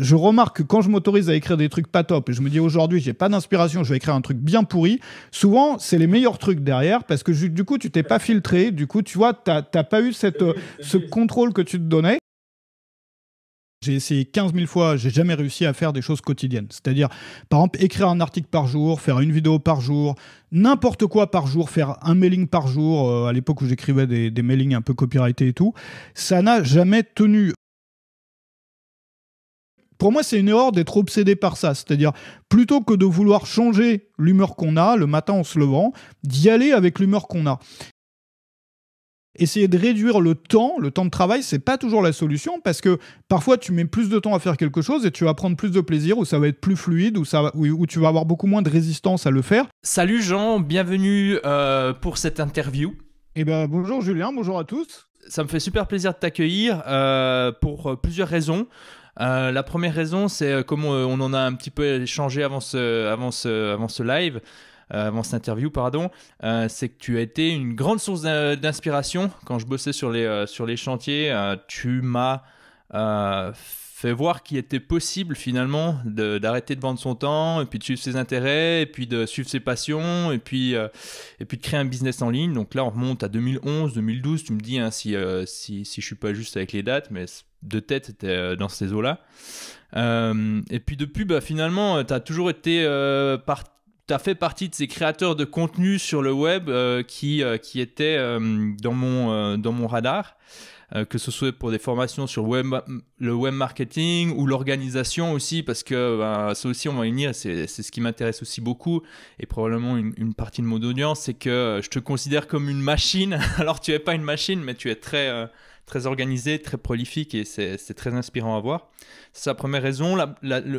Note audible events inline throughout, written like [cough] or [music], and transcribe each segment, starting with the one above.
je remarque que quand je m'autorise à écrire des trucs pas top et je me dis aujourd'hui j'ai pas d'inspiration, je vais écrire un truc bien pourri, souvent c'est les meilleurs trucs derrière parce que du coup tu t'es pas filtré, du coup tu vois, t'as pas eu cette, euh, ce contrôle que tu te donnais. J'ai essayé 15 000 fois, j'ai jamais réussi à faire des choses quotidiennes. C'est-à-dire, par exemple, écrire un article par jour, faire une vidéo par jour, n'importe quoi par jour, faire un mailing par jour, euh, à l'époque où j'écrivais des, des mailings un peu copyrightés et tout, ça n'a jamais tenu pour moi, c'est une erreur d'être obsédé par ça. C'est-à-dire, plutôt que de vouloir changer l'humeur qu'on a le matin en se levant, d'y aller avec l'humeur qu'on a. Essayer de réduire le temps, le temps de travail, c'est pas toujours la solution parce que parfois tu mets plus de temps à faire quelque chose et tu vas prendre plus de plaisir ou ça va être plus fluide ou, ça, ou, tu vas avoir beaucoup moins de résistance à le faire. Salut Jean, bienvenue euh, pour cette interview. Eh ben bonjour Julien, bonjour à tous. Ça me fait super plaisir de t'accueillir euh, pour euh, plusieurs raisons. Euh, la première raison, c'est euh, comme euh, on, en a un petit peu échangé avant ce, avant ce, avant ce live, avant cette interview, pardon, c'est que tu as été une grande source d'inspiration quand je bossais sur les, sur les chantiers. tu m'as fait voir qu'il était possible finalement d'arrêter de, vendre son temps et puis de suivre ses intérêts et puis de suivre ses passions et puis, euh, et puis de créer un business en ligne. Donc là, on remonte à 2011, 2012. Tu me dis hein, si, euh, si, si je suis pas juste avec les dates, mais de tête, c'était euh, dans ces eaux-là. et puis depuis, bah, finalement, tu as toujours été par tu as fait partie de ces créateurs de contenu sur le web qui, qui étaient dans, mon, dans mon radar. Euh, que ce soit pour des formations sur le web marketing ou l'organisation aussi, parce que ben, ça aussi, on va y venir, c'est ce qui m'intéresse aussi beaucoup, et probablement une, partie de mon audience, c'est que euh, je te considère comme une machine. [laughs] Alors, tu n'es pas une machine, mais tu es très... Euh, très organisé, très prolifique et c'est très inspirant à voir. C'est sa première raison.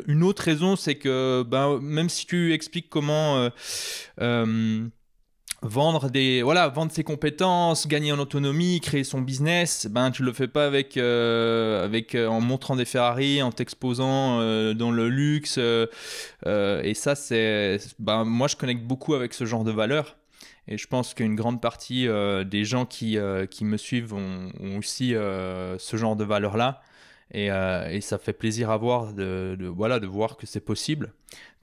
une autre raison, c'est que ben, même si tu expliques comment vendre des voilà vendre ses compétences gagner en autonomie créer son business ben tu le fais pas avec euh, avec euh, en montrant des Ferrari en t'exposant euh, dans le luxe et ça c'est ben moi je connecte beaucoup avec ce genre de valeurs et je pense qu'une grande partie des gens qui, qui me suivent ont, ont aussi ce genre de valeurs là euh, et, ça fait plaisir à voir de, voilà, de voir que c'est possible.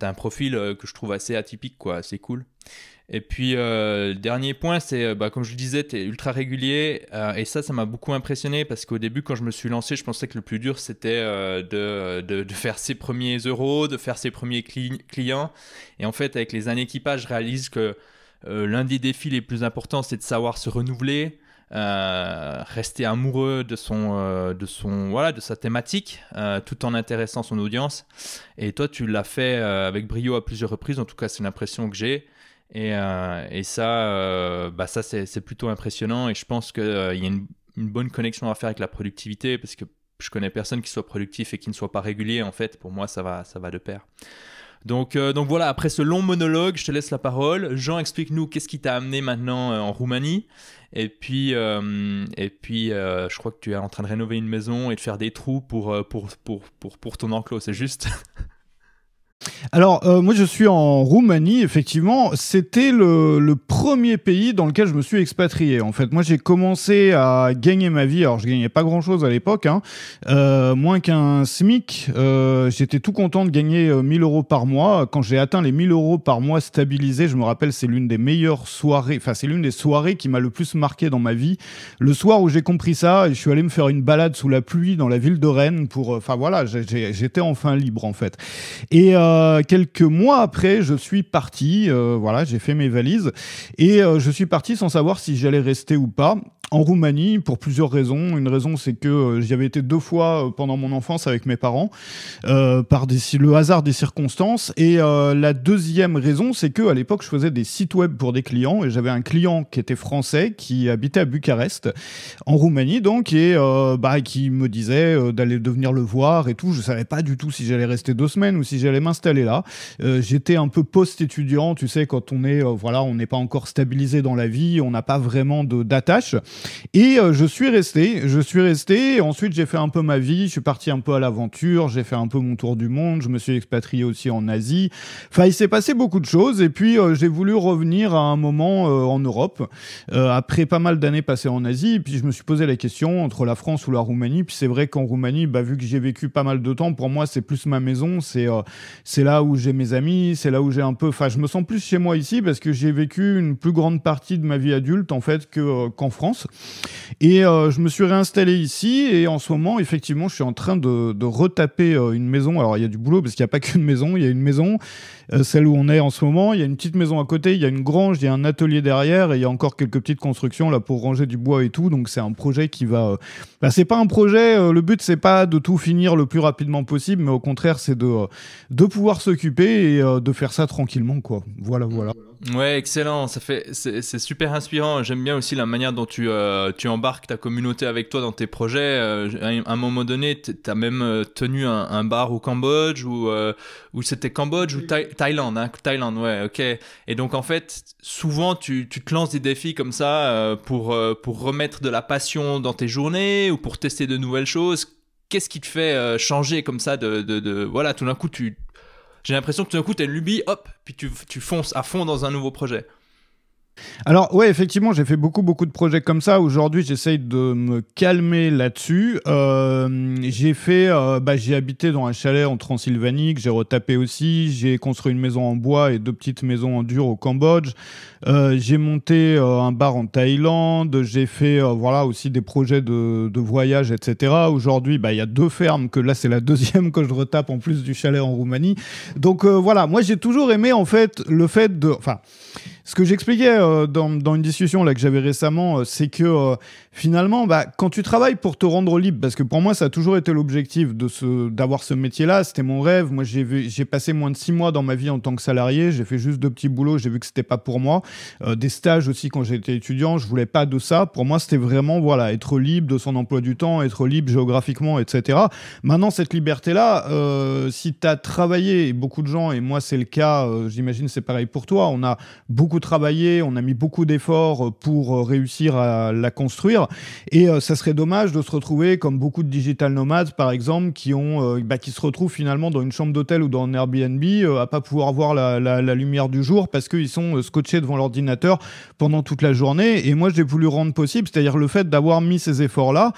Tu as un profil euh, que je trouve assez atypique, quoi, c'est cool. Et puis, euh, dernier point, c'est, bah, comme je le disais, tu es ultra régulier. et ça, ça m'a beaucoup impressionné parce qu'au début, quand je me suis lancé, je pensais que le plus dur, c'était de, de, faire ses premiers euros, de faire ses premiers clients. Et en fait, avec les années qui passent, je réalise que l'un des défis les plus importants, c'est de savoir se renouveler, euh, rester amoureux de son, euh, de son, voilà, de sa thématique, euh, tout en intéressant son audience. Et toi, tu l'as fait avec brio à plusieurs reprises. En tout cas, c'est l'impression que j'ai. Et, ça, bah, ça c'est plutôt impressionnant. Et je pense qu'il y a une, bonne connexion à faire avec la productivité, parce que je connais personne qui soit productif et qui ne soit pas régulier. En fait, pour moi, ça va, ça va de pair. Donc, euh, donc voilà, après ce long monologue, je te laisse la parole. Jean, explique-nous qu'est-ce qui t'a amené maintenant euh, en Roumanie. Et puis, euh, et puis je crois que tu es en train de rénover une maison et de faire des trous pour, pour, pour, pour, pour ton enclos, c'est juste [laughs] Alors, euh, moi, je suis en Roumanie, effectivement. C'était le, premier pays dans lequel je me suis expatrié. En fait, moi, j'ai commencé à gagner ma vie. Alors, je gagnais pas grand-chose à l'époque, hein. euh, moins qu'un SMIC. Euh, j'étais tout content de gagner 1000 euros par mois. Quand j'ai atteint les 1000 euros par mois stabilisés, je me rappelle, c'est l'une des meilleures soirées. Enfin, c'est l'une des soirées qui m'a le plus marqué dans ma vie. Le soir où j'ai compris ça, je suis allé me faire une balade sous la pluie dans la ville de Rennes pour. Enfin, voilà, j'étais enfin libre, en fait. Et euh, quelques mois après, je suis parti. Euh, voilà, j'ai fait mes valises et euh, je suis parti sans savoir si j'allais rester ou pas. En Roumanie, pour plusieurs raisons. Une raison, c'est que j'y avais été deux fois pendant mon enfance avec mes parents, par des, le hasard des circonstances. Et la deuxième raison, c'est que à l'époque, je faisais des sites web pour des clients et j'avais un client qui était français, qui habitait à Bucarest, en Roumanie donc, et bah, qui me disait d'aller devenir le voir et tout. Je savais pas du tout si j'allais rester deux semaines ou si j'allais m'installer est là. Euh, j'étais un peu post-étudiant, tu sais, quand on est, euh, voilà, on n'est pas encore stabilisé dans la vie, on n'a pas vraiment d'attache. Et euh, je suis resté, je suis resté. ensuite, j'ai fait un peu ma vie, je suis parti un peu à l'aventure, j'ai fait un peu mon tour du monde, je me suis expatrié aussi en Asie. Enfin, il s'est passé beaucoup de choses. Et puis, j'ai voulu revenir à un moment en Europe après pas mal d'années passées en Asie. Et puis, je me suis posé la question entre la France ou la Roumanie. Puis, c'est vrai qu'en Roumanie, bah, vu que j'ai vécu pas mal de temps, pour moi, c'est plus ma maison, c'est c'est là où j'ai mes amis, c'est là où j'ai un peu. Enfin, je me sens plus chez moi ici parce que j'ai vécu une plus grande partie de ma vie adulte en fait que euh, qu'en France. Et euh, je me suis réinstallé ici et en ce moment, effectivement, je suis en train de, retaper euh, une maison. Alors, il y a du boulot parce qu'il n'y a pas qu'une maison. Il y a une maison, euh, celle où on est en ce moment. Il y a une petite maison à côté, il y a une grange, il y a un atelier derrière et il y a encore quelques petites constructions là pour ranger du bois et tout. Donc c'est un projet qui va. Euh, bah, c'est pas un projet. Euh, le but c'est pas de tout finir le plus rapidement possible, mais au contraire c'est de de pouvoir s'occuper et de faire ça tranquillement quoi. Voilà voilà. Ouais, excellent. Ça fait, c'est super inspirant. J'aime bien aussi la manière dont tu, euh, tu embarques ta communauté avec toi dans tes projets. Euh, à un moment donné, tu as même euh, tenu un, un, bar au Cambodge ou où c'était Cambodge ou Thaïlande, hein. Thaïlande, ouais, ok. Et donc en fait, souvent tu, tu te lances des défis comme ça pour pour remettre de la passion dans tes journées ou pour tester de nouvelles choses qu'est-ce qui te fait changer comme ça de, de, de voilà tout d'un coup tu j'ai l'impression que tout d'un coup, tu une lubie, hop, puis tu, tu fonces à fond dans un nouveau projet. Alors ouais, effectivement, j'ai fait beaucoup beaucoup de projets comme ça. Aujourd'hui, j'essaye de me calmer là-dessus. Euh, j'ai fait, euh, bah, j'ai habité dans un chalet en Transylvanie que j'ai retapé aussi. J'ai construit une maison en bois et deux petites maisons en dur au Cambodge. Euh, j'ai monté un bar en Thaïlande. J'ai fait, voilà, aussi des projets de, voyage, etc. Aujourd'hui, bah, il y a deux fermes que là c'est la deuxième que je retape en plus du chalet en Roumanie. Donc voilà, moi j'ai toujours aimé en fait le fait de, enfin. Ce que j'expliquais euh, dans, une discussion là que j'avais récemment, euh, c'est que euh, finalement, bah, quand tu travailles pour te rendre libre, parce que pour moi, ça a toujours été l'objectif de d'avoir ce métier-là, c'était mon rêve. Moi, j'ai, passé moins de six mois dans ma vie en tant que salarié, j'ai fait juste deux petits boulots, j'ai vu que c'était pas pour moi. des stages aussi quand j'étais étudiant, je voulais pas de ça. Pour moi, c'était vraiment voilà être libre de son emploi du temps, être libre géographiquement, etc. Maintenant, cette liberté-là, si tu as travaillé, et beaucoup de gens, et moi c'est le cas, j'imagine c'est pareil pour toi, on a beaucoup travailler, on a mis beaucoup d'efforts euh, pour euh, réussir à la construire. Et euh, ça serait dommage de se retrouver comme beaucoup de digital nomades, par exemple, qui, ont, bah, qui se retrouvent finalement dans une chambre d'hôtel ou dans un Airbnb à pas pouvoir voir la, lumière du jour parce qu'ils sont scotchés devant l'ordinateur pendant toute la journée. Et moi, j'ai voulu rendre possible, c'est-à-dire le fait d'avoir mis ces efforts-là,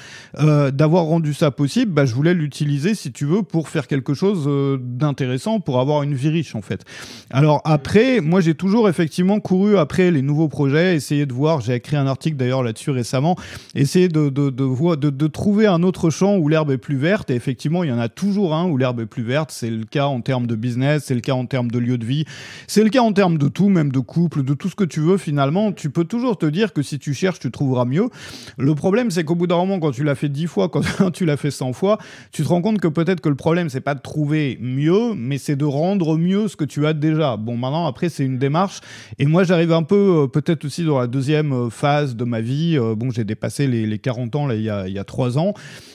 d'avoir rendu ça possible, bah, je voulais l'utiliser, si tu veux, pour faire quelque chose d'intéressant, pour avoir une vie riche, en fait. Alors après, moi, j'ai toujours effectivement couru après les nouveaux projets, essayer de voir, j'ai écrit un article d'ailleurs là-dessus récemment, essayer de voir, de, de, trouver un autre champ où l'herbe est plus verte. Et effectivement, il y en a toujours un où l'herbe est plus verte. C'est le cas en termes de business, c'est le cas en termes de lieu de vie, c'est le cas en termes de tout, même de couple, de tout ce que tu veux finalement. Tu peux toujours te dire que si tu cherches, tu trouveras mieux. Le problème, c'est qu'au bout d'un moment, quand tu l'as fait dix fois, quand [laughs] tu l'as fait 100 fois, tu te rends compte que peut-être que le problème, c'est pas de trouver mieux, mais c'est de rendre mieux ce que tu as déjà. Bon, maintenant, après, c'est une démarche. Et moi, j'arrive un peu, euh, peut-être aussi dans la deuxième euh, phase de ma vie. Euh, bon, j'ai dépassé les, 40 ans là, il, y a, il 3 ans.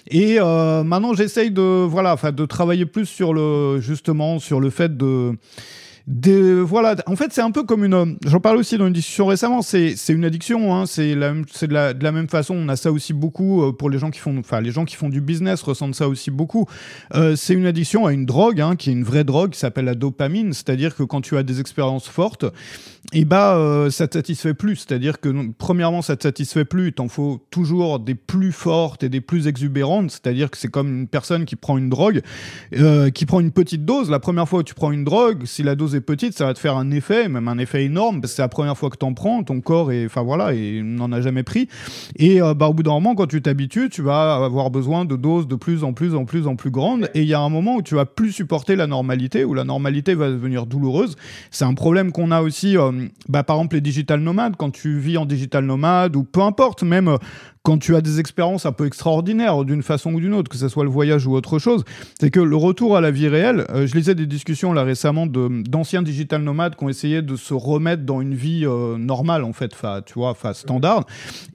Et maintenant, j'essaye de, voilà, de travailler plus sur le, justement, sur le fait de voilà, en fait, c'est un peu comme une. Euh, j'en parle aussi dans une discussion récemment. C'est une addiction. Hein, c'est de la, même façon. On a ça aussi beaucoup euh, pour les gens qui font. Enfin, les gens qui font du business ressentent ça aussi beaucoup. Euh, c'est une addiction à une drogue hein, qui est une vraie drogue qui s'appelle la dopamine. C'est-à-dire que quand tu as des expériences fortes, et eh bah ça te satisfait plus. C'est-à-dire que premièrement, ça te satisfait plus. T'en faut toujours des plus fortes et des plus exubérantes. C'est-à-dire que c'est comme une personne qui prend une drogue, qui prend une petite dose. La première fois où tu prends une drogue, si la dose est petite, ça va te faire un effet, même un effet énorme, parce que c'est la première fois que tu t'en prends, ton corps et enfin voilà, et n'en a jamais pris. Et euh, bah, au bout d'un moment, quand tu t'habitues, tu vas avoir besoin de doses de plus en plus en plus en plus grandes, et il y a un moment où tu vas plus supporter la normalité, où la normalité va devenir douloureuse. C'est un problème qu'on a aussi, euh, bah, par exemple les digital nomades, quand tu vis en digital nomade, ou peu importe, même euh, quand tu as des expériences un peu extraordinaires, d'une façon ou d'une autre, que ce soit le voyage ou autre chose, c'est que le retour à la vie réelle, euh, je lisais des discussions là récemment d'anciens digital nomades qui ont essayé de se remettre dans une vie euh, normale, en fait, tu vois, enfin standard.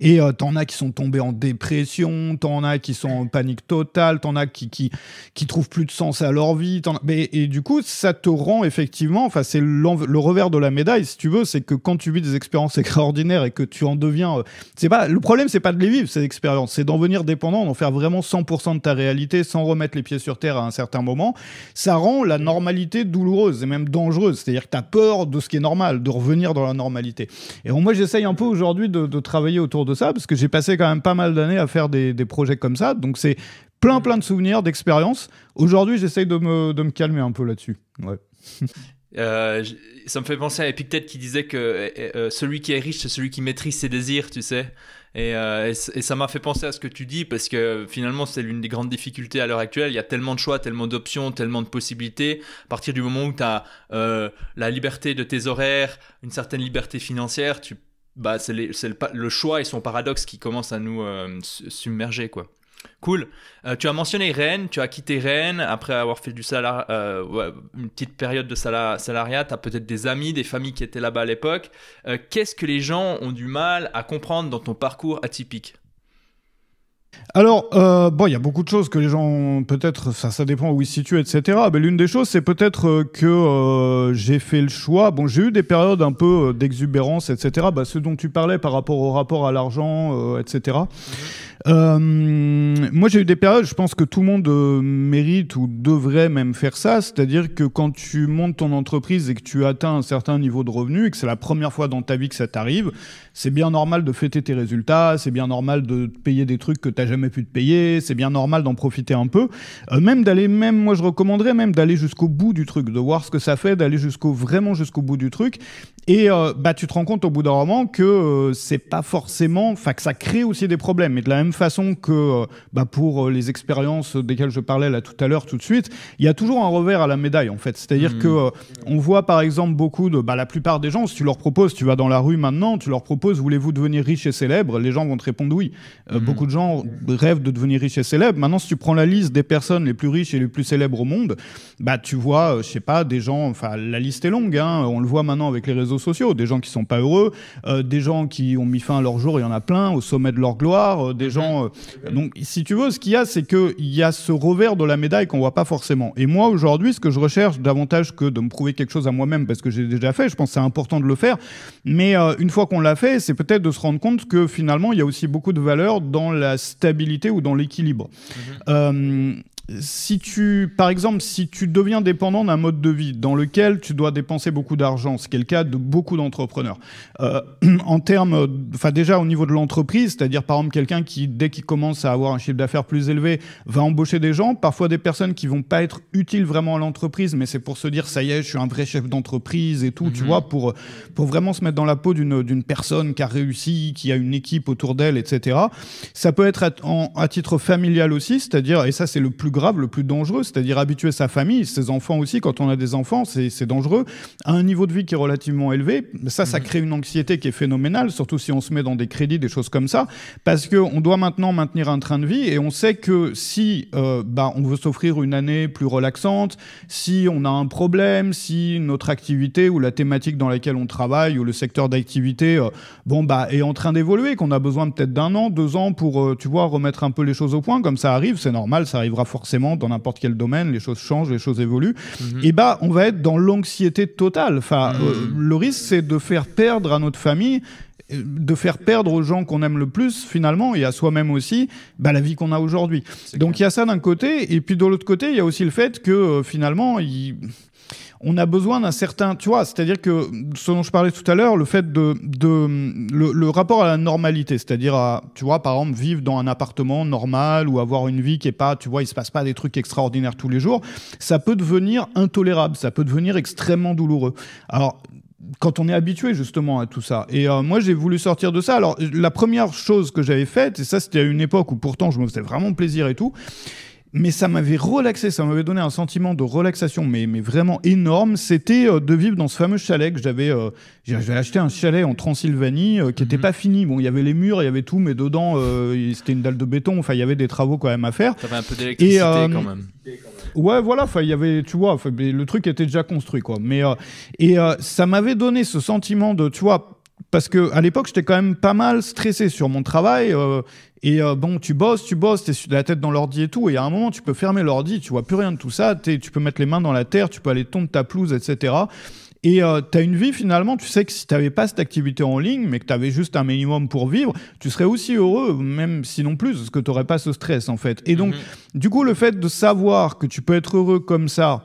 Et euh, t'en as qui sont tombés en dépression, t'en as qui sont en panique totale, t'en as qui, qui, qui trouvent plus de sens à leur vie. Mais, et du coup, ça te rend effectivement, enfin, c'est le revers de la médaille, si tu veux, c'est que quand tu vis des expériences [laughs] extraordinaires et que tu en deviens. c'est pas, le problème, c'est pas de les vivre vivre ces c'est d'en venir dépendant, d'en faire vraiment 100% de ta réalité sans remettre les pieds sur terre à un certain moment. Ça rend la normalité douloureuse et même dangereuse. C'est-à-dire que tu as peur de ce qui est normal, de revenir dans la normalité. Et moi, j'essaye un peu aujourd'hui de, travailler autour de ça parce que j'ai passé quand même pas mal d'années à faire des, projets comme ça. Donc, c'est plein plein de souvenirs, d'expériences. Aujourd'hui, j'essaye de me, calmer un peu là-dessus. Ouais. [laughs] Euh, ça me fait penser à Epictète qui disait que euh, euh, celui qui est riche, c'est celui qui maîtrise ses désirs, tu sais. Et, ça m'a fait penser à ce que tu dis, parce que finalement, c'est l'une des grandes difficultés à l'heure actuelle. Il y a tellement de choix, tellement d'options, tellement de possibilités. À partir du moment où tu as la liberté de tes horaires, une certaine liberté financière, bah, c'est, le, choix et son paradoxe qui commence à nous submerger, quoi. Cool. Euh, tu as mentionné Rennes, tu as quitté Rennes après avoir fait du euh, une petite période de salariat. Tu as peut-être des amis, des familles qui étaient là-bas à l'époque. Euh, qu'est-ce que les gens ont du mal à comprendre dans ton parcours atypique alors, euh, bon, il y a beaucoup de choses que les gens, peut-être, ça, ça dépend où ils se situent, etc. Mais l'une des choses, c'est peut-être euh, que euh, j'ai fait le choix. Bon, j'ai eu des périodes un peu d'exubérance, etc. Bah, ce dont tu parlais par rapport au rapport à l'argent, etc. moi, j'ai eu des périodes, je pense que tout le monde mérite ou devrait même faire ça. C'est-à-dire que quand tu montes ton entreprise et que tu atteins un certain niveau de revenu et que c'est la première fois dans ta vie que ça t'arrive, c'est bien normal de fêter tes résultats, c'est bien normal de payer des trucs que tu t'as jamais pu te payer, c'est bien normal d'en profiter un peu. Euh, même d'aller, même moi je recommanderais même d'aller jusqu'au bout du truc, de voir ce que ça fait, d'aller jusqu'au vraiment jusqu'au bout du truc. Et euh, bah, tu te rends compte au bout d'un moment que euh, c'est pas forcément, enfin que ça crée aussi des problèmes. Et de la même façon que euh, bah, pour les expériences desquelles je parlais là tout à l'heure, tout de suite, il y a toujours un revers à la médaille en fait. C'est-à-dire qu'on mmh. que on voit par exemple beaucoup de, bah, la plupart des gens, si tu leur proposes, tu vas dans la rue maintenant, tu leur proposes, voulez-vous devenir riche et célèbre Les gens vont te répondre oui. Mmh. Beaucoup de gens rêvent de devenir riche et célèbre. Maintenant, si tu prends la liste des personnes les plus riches et les plus célèbres au monde, bah tu vois, je sais pas, des gens, enfin la liste est longue. Hein. on le voit maintenant avec les réseaux sociaux, des gens qui sont pas heureux, euh, des gens qui ont mis fin à leur jour, il y en a plein, au sommet de leur gloire, euh, des mhm. gens. Euh, donc, si tu veux, ce qu'il y a, c'est qu'il y a ce revers de la médaille qu'on voit pas forcément. Et moi, aujourd'hui, ce que je recherche davantage que de me prouver quelque chose à moi-même, parce que j'ai déjà fait, je pense que c'est important de le faire, mais une fois qu'on l'a fait, c'est peut-être de se rendre compte que finalement, il y a aussi beaucoup de valeur dans la stabilité ou dans l'équilibre. Mhm si tu, par exemple, si tu deviens dépendant d'un mode de vie dans lequel tu dois dépenser beaucoup d'argent, ce qui est le cas de beaucoup d'entrepreneurs, euh, [clears throat] en termes, enfin déjà au niveau de l'entreprise, c'est-à-dire par exemple quelqu'un qui, dès qu'il commence à avoir un chiffre d'affaires plus élevé, va embaucher des gens, parfois des personnes qui vont pas être utiles vraiment à l'entreprise, mais c'est pour se dire ça y est, je suis un vrai chef d'entreprise et tout, tu mhm. vois, pour pour vraiment se mettre dans la peau d'une d'une personne qui a réussi, qui a une équipe autour d'elle, etc. Ça peut être à, à titre familial aussi, c'est-à-dire et ça c'est le plus grave, le plus dangereux, c'est-à-dire habituer sa famille, ses enfants aussi, quand on a des enfants, c'est dangereux, à un niveau de vie qui est relativement élevé. Ça, ça mm. crée une anxiété qui est phénoménale, surtout si on se met dans des crédits, des choses comme ça, parce qu'on doit maintenant maintenir un train de vie et on sait que si euh, bah, on veut s'offrir une année plus relaxante, si on a un problème, si notre activité ou la thématique dans laquelle on travaille ou le secteur d'activité euh, bon, bah, est en train d'évoluer, qu'on a besoin peut-être d'un an, deux ans pour, euh, tu vois, remettre un peu les choses au point, comme ça arrive, c'est normal, ça arrivera fort forcément, dans n'importe quel domaine, les choses changent, les choses évoluent. Mhm. Et bah, on va être dans l'anxiété totale. Enfin, mhm. euh, le risque, c'est de faire perdre à notre famille euh, de faire perdre aux gens qu'on aime le plus finalement et à soi-même aussi bah, la vie qu'on a aujourd'hui. Donc il y a ça d'un côté et puis de l'autre côté il y a aussi le fait que euh, finalement il on a besoin d'un certain, tu vois, c'est-à-dire que ce dont je parlais tout à l'heure, le fait de, de le, rapport à la normalité, c'est-à-dire à, tu vois, par exemple, vivre dans un appartement normal ou avoir une vie qui est pas, tu vois, il se passe pas des trucs extraordinaires tous les jours, ça peut devenir intolérable, ça peut devenir extrêmement douloureux. Alors, quand on est habitué justement à tout ça. Et euh, moi, j'ai voulu sortir de ça. Alors, la première chose que j'avais faite, et ça, c'était à une époque où pourtant je me faisais vraiment plaisir et tout, mais ça m'avait relaxé, ça m'avait donné un sentiment de relaxation, mais, mais vraiment énorme. C'était euh, de vivre dans ce fameux chalet que j'avais. Euh, j'avais acheté un chalet en Transylvanie euh, qui n'était mhm. pas fini. Bon, il y avait les murs, il y avait tout, mais dedans, c'était une dalle de béton. Enfin, il y avait des travaux quand même à faire. avait un peu d'électricité quand, même. Ouais, voilà. Enfin, il y avait, tu vois, le truc était déjà construit, quoi. Mais et ça m'avait donné ce sentiment de, tu vois parce que à l'époque, j'étais quand même pas mal stressé sur mon travail. Euh, et euh, bon, tu bosses, tu bosses, t'es la tête dans l'ordi et tout. Et à un moment, tu peux fermer l'ordi, tu vois plus rien de tout ça. tu peux mettre les mains dans la terre, tu peux aller tondre ta pelouse, etc. Et tu euh, as une vie finalement, tu sais que si tu n'avais pas cette activité en ligne, mais que tu avais juste un minimum pour vivre, tu serais aussi heureux, même sinon plus, parce que tu pas ce stress en fait. Et donc, mm-hmm. du coup, le fait de savoir que tu peux être heureux comme ça,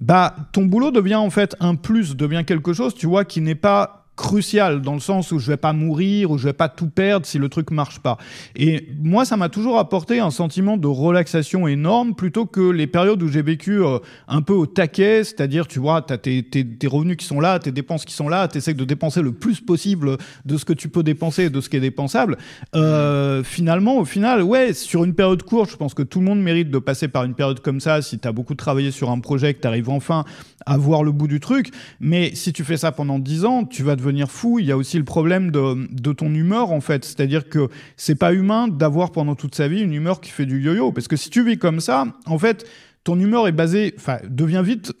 bah, ton boulot devient en fait un plus, devient quelque chose, tu vois, qui n'est pas crucial dans le sens où je vais pas mourir ou je vais pas tout perdre si le truc marche pas. Et moi, ça m'a toujours apporté un sentiment de relaxation énorme plutôt que les périodes où j'ai vécu euh, un peu au taquet, c'est-à-dire, tu vois, t'as tes, tes, revenus qui sont là, tes dépenses qui sont là, tu t'essaies de dépenser le plus possible de ce que tu peux dépenser et de ce qui est dépensable. Euh, finalement, au final, ouais, sur une période courte, je pense que tout le monde mérite de passer par une période comme ça si tu as beaucoup travaillé sur un projet, que arrives enfin à voir le bout du truc. Mais si tu fais ça pendant 10 ans, tu vas devenir fou, il y a aussi le problème de, de ton humeur en fait. C'est-à-dire que c'est pas humain d'avoir pendant toute sa vie une humeur qui fait du yo-yo. Parce que si tu vis comme ça, en fait, ton humeur est basée, enfin, devient vite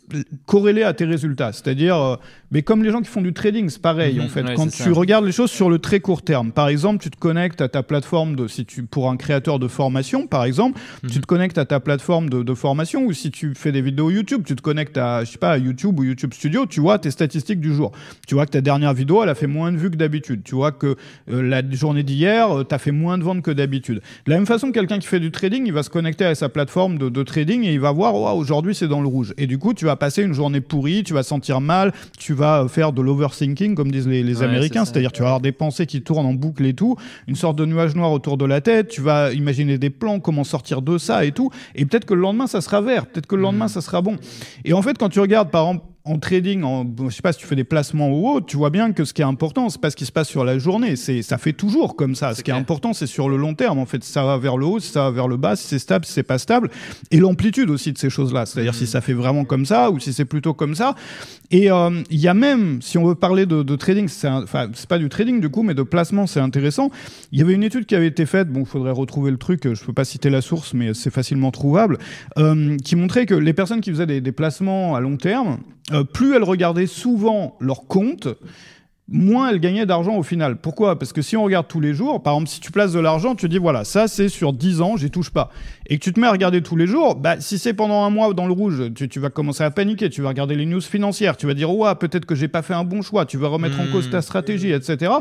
corrélée à tes résultats. C'est-à-dire, euh, mais comme les gens qui font du trading, c'est pareil, en mhm. fait. quand tu regardes les choses sur le très court terme, par exemple, tu te connectes à ta plateforme de, si tu, pour un créateur de formation, par exemple, tu mhm. te connectes à ta plateforme de, formation ou si tu fais des vidéos YouTube, tu te connectes à, je sais pas, YouTube ou YouTube Studio, tu vois tes statistiques du jour. Tu vois que ta dernière vidéo, elle a fait moins de vues que d'habitude. Tu vois que euh, la journée d'hier, euh, tu as fait moins de ventes que d'habitude. De la même façon, quelqu'un qui fait du trading, il va se connecter à sa plateforme de, de trading et il va voir, oh, ah, aujourd'hui c'est dans le rouge. Et du coup, tu vas passer une journée pourrie, tu vas sentir mal, tu vas euh, faire de l'overthinking, comme disent les, Américains, c'est-à-dire tu vas avoir des pensées qui tournent en boucle et tout, une sorte de nuage noir autour de la tête, tu vas imaginer des plans, comment sortir de ça et tout. Et peut-être que le lendemain, ça sera vert, peut-être que le lendemain, mm. ça sera bon. Et en fait, quand tu regardes, par exemple, en trading, en, je sais pas si tu fais des placements au haut, tu vois bien que ce qui est important, c'est pas ce qui se passe sur la journée. C'est, ça fait toujours comme ça. Ce qui est important, c'est sur le long terme. En fait, ça va vers le haut, ça va vers le bas, si c'est stable, si c'est pas stable. Et l'amplitude aussi de ces choses-là. C'est-à-dire mmh. si ça fait vraiment comme ça ou si c'est plutôt comme ça. Et euh, il y a même, si on veut parler de, trading, c'est pas du trading du coup, mais de placement, c'est intéressant. Il y avait une étude qui avait été faite, bon, il faudrait retrouver le truc, je peux pas citer la source, mais c'est facilement trouvable, euh, qui montrait que les personnes qui faisaient des, placements à long terme, euh, plus elles regardaient souvent leur compte, moins elles gagnaient d'argent au final. Pourquoi Parce que si on regarde tous les jours, par exemple, si tu places de l'argent, tu dis voilà, ça c'est sur 10 ans, j'y touche pas et que tu te mets à regarder tous les jours, bah, si c'est pendant un mois dans le rouge, tu, vas commencer à paniquer, tu vas regarder les news financières, tu vas dire, Ouah, peut-être que j'ai pas fait un bon choix, tu vas remettre en cause ta mmh. stratégie, etc.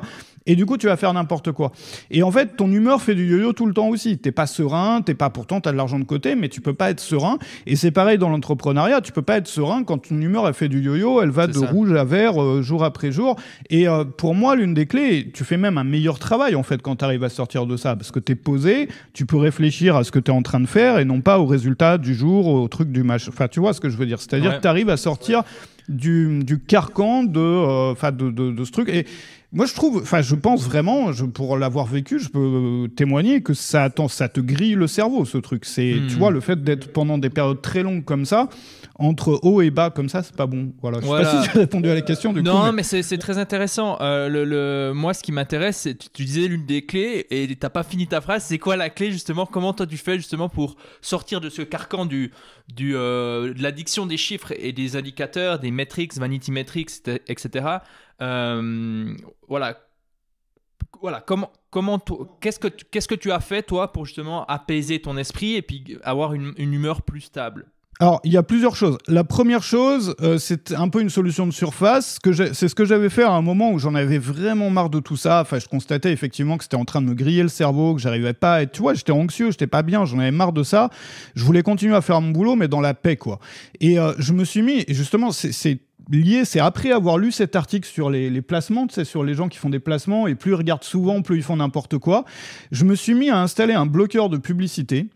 Et du coup, tu vas faire n'importe quoi. Et en fait, ton humeur fait du yo-yo tout le temps aussi. T'es pas serein, t'es pas, pourtant, t'as de l'argent de côté, mais tu peux pas être serein. Et c'est pareil dans l'entrepreneuriat, tu peux pas être serein quand ton humeur, elle fait du yo-yo, elle va de rouge à vert, euh, jour après jour. Et euh, pour moi, l'une des clés, tu fais même un meilleur travail, en fait, quand tu arrives à sortir de ça, parce que es posé, tu peux réfléchir à ce que t'es en train de faire et non pas au résultat du jour, au truc du match. Enfin, tu vois ce que je veux dire. C'est-à-dire que tu arrives à sortir du, du carcan de, euh, de, de, de, ce truc. Et moi, je trouve, enfin, je pense vraiment, je, pour l'avoir vécu, je peux euh, témoigner que ça, ça te grille le cerveau, ce truc. C'est, hmm. tu vois, le fait d'être pendant des périodes très longues comme ça, entre haut et bas comme ça, c'est pas bon. Voilà. Je sais pas si as répondu à la question du non, coup, mais, mais c'est très intéressant. Euh, le, moi, ce qui m'intéresse, c'est tu, tu disais l'une des clés et t'as pas fini ta phrase. C'est quoi la clé justement Comment toi tu fais justement pour sortir de ce carcan du, du euh, de l'addiction des chiffres et des indicateurs, des metrics, vanity metrics, etc. Euh, voilà, voilà, comment, comment qu'est-ce que qu'est-ce que tu as fait toi pour justement apaiser ton esprit et puis avoir une, humeur plus stable alors, il y a plusieurs choses. La première chose, euh, c'est un peu une solution de surface. C'est ce que j'avais fait à un moment où j'en avais vraiment marre de tout ça. Enfin, je constatais effectivement que c'était en train de me griller le cerveau, que j'arrivais pas à être. Tu vois, j'étais anxieux, j'étais pas bien, j'en avais marre de ça. Je voulais continuer à faire mon boulot, mais dans la paix, quoi. Et euh, je me suis mis, justement, c'est lié, c'est après avoir lu cet article sur les, les placements, c'est sur les gens qui font des placements, et plus ils regardent souvent, plus ils font n'importe quoi, je me suis mis à installer un bloqueur de publicité.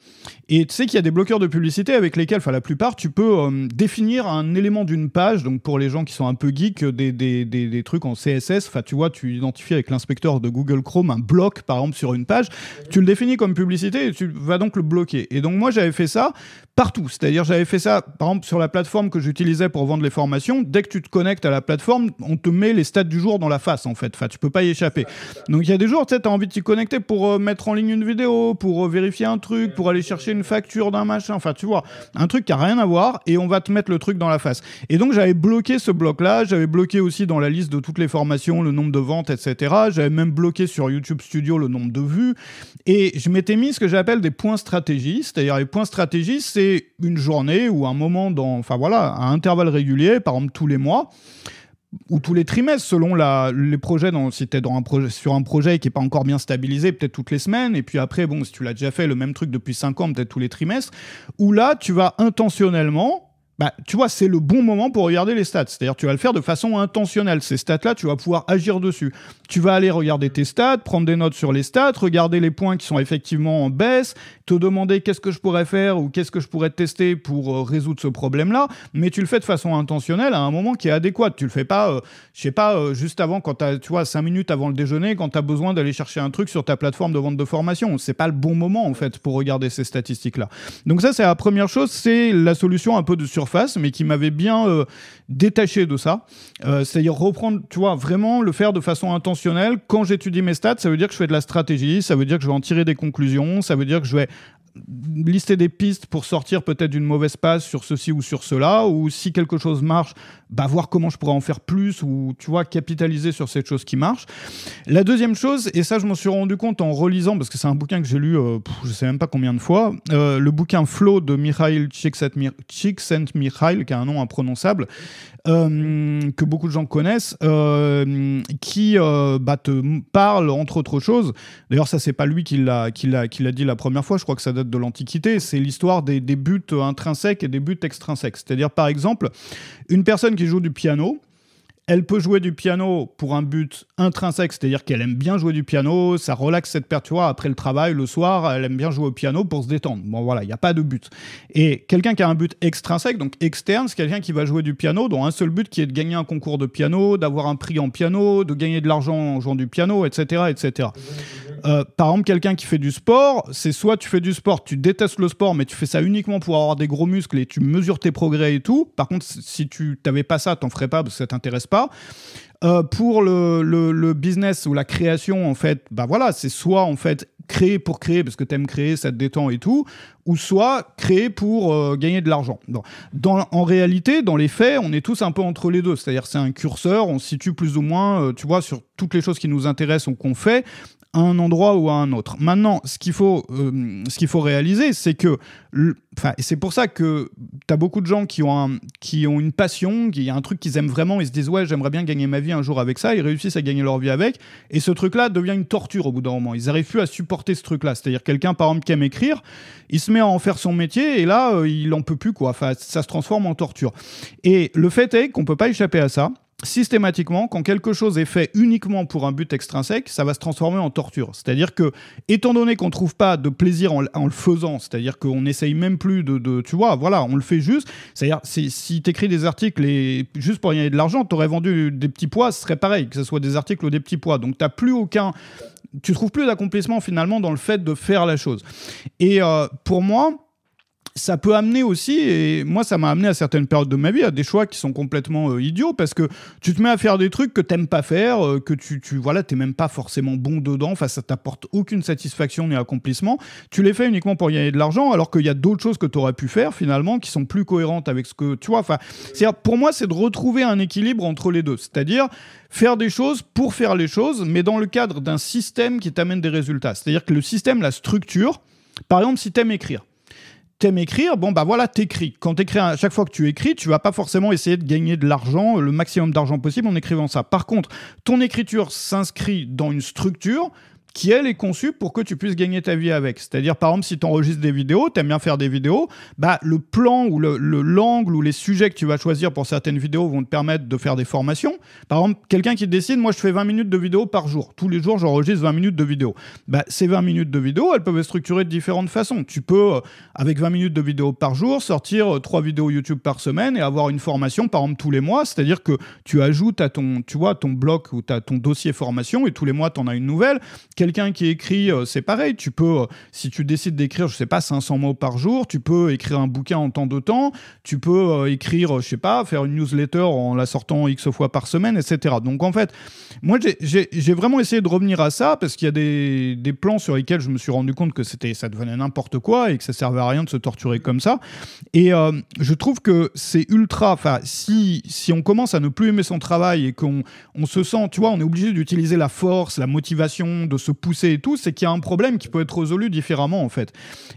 Et tu sais qu'il y a des bloqueurs de publicité avec lesquels, enfin la plupart, tu peux euh, définir un élément d'une page, donc pour les gens qui sont un peu geeks, des, des, des, des trucs en CSS, enfin tu vois, tu identifies avec l'inspecteur de Google Chrome un bloc, par exemple, sur une page, tu le définis comme publicité, et tu vas donc le bloquer. Et donc moi, j'avais fait ça partout, c'est-à-dire j'avais fait ça, par exemple, sur la plateforme que j'utilisais pour vendre les formations, dès que tu te connectes à la plateforme, on te met les stats du jour dans la face, en fait. Enfin, tu peux pas y échapper. Donc, il y a des jours, tu sais, as envie de t'y connecter pour euh, mettre en ligne une vidéo, pour euh, vérifier un truc, pour aller chercher une facture d'un machin. Enfin, tu vois, un truc qui a rien à voir et on va te mettre le truc dans la face. Et donc, j'avais bloqué ce bloc-là. J'avais bloqué aussi dans la liste de toutes les formations le nombre de ventes, etc. J'avais même bloqué sur YouTube Studio le nombre de vues. Et je m'étais mis ce que j'appelle des points stratégiques. C'est-à-dire, les points stratégiques, c'est une journée ou un moment dans, enfin voilà, à intervalles régulier par exemple tous les mois ou tous les trimestres, selon la, les projets. Dans, si tu es dans un projet, sur un projet qui n'est pas encore bien stabilisé, peut-être toutes les semaines. Et puis après, bon, si tu l'as déjà fait, le même truc depuis 5 ans, peut-être tous les trimestres. ou là, tu vas intentionnellement bah, tu vois, c'est le bon moment pour regarder les stats. C'est-à-dire, tu vas le faire de façon intentionnelle. Ces stats-là, tu vas pouvoir agir dessus. Tu vas aller regarder tes stats, prendre des notes sur les stats, regarder les points qui sont effectivement en baisse, te demander qu'est-ce que je pourrais faire ou qu'est-ce que je pourrais tester pour euh, résoudre ce problème-là. Mais tu le fais de façon intentionnelle à un moment qui est adéquat. Tu le fais pas, euh, je sais pas, euh, juste avant, quand tu vois, cinq minutes avant le déjeuner, quand tu as besoin d'aller chercher un truc sur ta plateforme de vente de formation. C'est pas le bon moment, en fait, pour regarder ces statistiques-là. Donc ça, c'est la première chose. C'est la solution un peu de sur face mais qui m'avait bien euh, détaché de ça. Euh, c'est-à-dire reprendre, tu vois, vraiment le faire de façon intentionnelle. Quand j'étudie mes stats, ça veut dire que je fais de la stratégie, ça veut dire que je vais en tirer des conclusions, ça veut dire que je vais lister des pistes pour sortir peut-être d'une mauvaise passe sur ceci ou sur cela, ou si quelque chose marche, bah voir comment je pourrais en faire plus, ou tu vois, capitaliser sur cette chose qui marche. La deuxième chose, et ça je m'en suis rendu compte en relisant, parce que c'est un bouquin que j'ai lu, euh, je sais même pas combien de fois, euh, le bouquin Flow de Mikhail Csikszentmihalyi, qui a un nom imprononçable, euh, que beaucoup de gens connaissent, euh, qui euh, bah, te parle, entre autres choses. D'ailleurs, ça, c'est pas lui qui l'a dit la première fois, je crois que ça date de l'Antiquité. C'est l'histoire des buts intrinsèques et des buts extrinsèques. C'est-à-dire, par exemple, une personne qui joue du piano, elle peut jouer du piano pour un but intrinsèque, c'est-à-dire qu'elle aime bien jouer du piano, ça relaxe cette perte, après le travail, le soir, elle aime bien jouer au piano pour se détendre. Bon voilà, il n'y a pas de but. Et quelqu'un qui a un but extrinsèque, donc externe, c'est quelqu'un qui va jouer du piano, dont un seul but qui est de gagner un concours de piano, d'avoir un prix en piano, de gagner de l'argent en jouant du piano, etc. etc. Euh, par exemple, quelqu'un qui fait du sport, c'est soit tu fais du sport, tu détestes le sport, mais tu fais ça uniquement pour avoir des gros muscles et tu mesures tes progrès et tout. Par contre, si tu n'avais pas ça, t'en ferais pas parce que ça t'intéresse pas. Euh, pour le, business ou la création, en fait, bah voilà, c'est soit en fait créer pour créer parce que t'aimes créer, ça te détend et tout, ou soit créer pour euh, gagner de l'argent. Dans, en réalité, dans les faits, on est tous un peu entre les deux. C'est-à-dire, c'est un curseur, on se situe plus ou moins, euh, tu vois, sur toutes les choses qui nous intéressent ou qu'on fait un endroit ou à un autre. Maintenant, ce qu'il faut, euh, ce faut réaliser, c'est que, enfin, c'est pour ça que tu as beaucoup de gens qui ont, qui ont une passion, qui y a un truc qu'ils aiment vraiment, ils se disent ouais, j'aimerais bien gagner ma vie un jour avec ça, ils réussissent à gagner leur vie avec, et ce truc-là devient une torture au bout d'un moment. Ils n'arrivent plus à supporter ce truc-là. C'est-à-dire quelqu'un par exemple qui aime écrire, il se met à en faire son métier et là, euh, il en peut plus quoi. Enfin, ça se transforme en torture. Et le fait est qu'on peut pas échapper à ça systématiquement, quand quelque chose est fait uniquement pour un but extrinsèque, ça va se transformer en torture. C'est-à-dire que, étant donné qu'on ne trouve pas de plaisir en, le faisant, c'est-à-dire qu'on n'essaye même plus de, tu vois, voilà, on le fait juste. C'est-à-dire, si tu écris des articles et juste pour gagner de l'argent, tu aurais vendu des petits pois, ce serait pareil, que ce soit des articles ou des petits pois. Donc tu n'as plus aucun, tu trouves plus d'accomplissement finalement dans le fait de faire la chose. Et euh, pour moi, ça peut amener aussi, et moi ça m'a amené à certaines périodes de ma vie, à des choix qui sont complètement euh, idiots, parce que tu te mets à faire des trucs que t'aimes pas faire, euh, que tu, tu voilà, t'es même pas forcément bon dedans, enfin ça t'apporte aucune satisfaction ni accomplissement, tu les fais uniquement pour gagner de l'argent, alors qu'il y a d'autres choses que tu aurais pu faire finalement qui sont plus cohérentes avec ce que tu vois. Enfin, pour moi c'est de retrouver un équilibre entre les deux, c'est-à-dire faire des choses pour faire les choses, mais dans le cadre d'un système qui t'amène des résultats. C'est-à-dire que le système, la structure, par exemple si tu aimes écrire, t'aimes écrire, bon bah voilà, t'écris. Quand t'écris, à chaque fois que tu écris, tu vas pas forcément essayer de gagner de l'argent, le maximum d'argent possible en écrivant ça. Par contre, ton écriture s'inscrit dans une structure qui elle est conçue pour que tu puisses gagner ta vie avec. C'est-à-dire, par exemple, si tu enregistres des vidéos, tu aimes bien faire des vidéos, bah, le plan ou l'angle le, l'angle ou les sujets que tu vas choisir pour certaines vidéos vont te permettre de faire des formations. Par exemple, quelqu'un qui décide, moi je fais 20 minutes de vidéos par jour. Tous les jours, j'enregistre 20 minutes de vidéos. Bah, ces 20 minutes de vidéos, elles peuvent être structurées de différentes façons. Tu peux, euh, avec 20 minutes de vidéos par jour, sortir euh, trois 3 vidéos YouTube par semaine et avoir une formation, par exemple, tous les mois. C'est-à-dire que tu ajoutes à ton, tu vois, ton bloc ou à ton dossier formation et tous les mois, tu en as une nouvelle Quelqu'un qui écrit, euh, c'est pareil, tu peux, euh, si tu décides d'écrire, je sais pas, 500 mots par jour, tu peux écrire un bouquin en temps de temps, tu peux euh, écrire, je sais pas, faire une newsletter en la sortant X fois par semaine, etc. Donc en fait, moi j'ai vraiment essayé de revenir à ça parce qu'il y a des, plans sur lesquels je me suis rendu compte que c'était ça devenait n'importe quoi et que ça servait à rien de se torturer comme ça. Et je trouve que c'est ultra, enfin si, si on commence à ne plus aimer son travail et qu'on on se sent, tu vois, on est obligé d'utiliser la force, la motivation, de se pousser et tout, c'est qu'il y a un problème qui peut être résolu différemment en fait.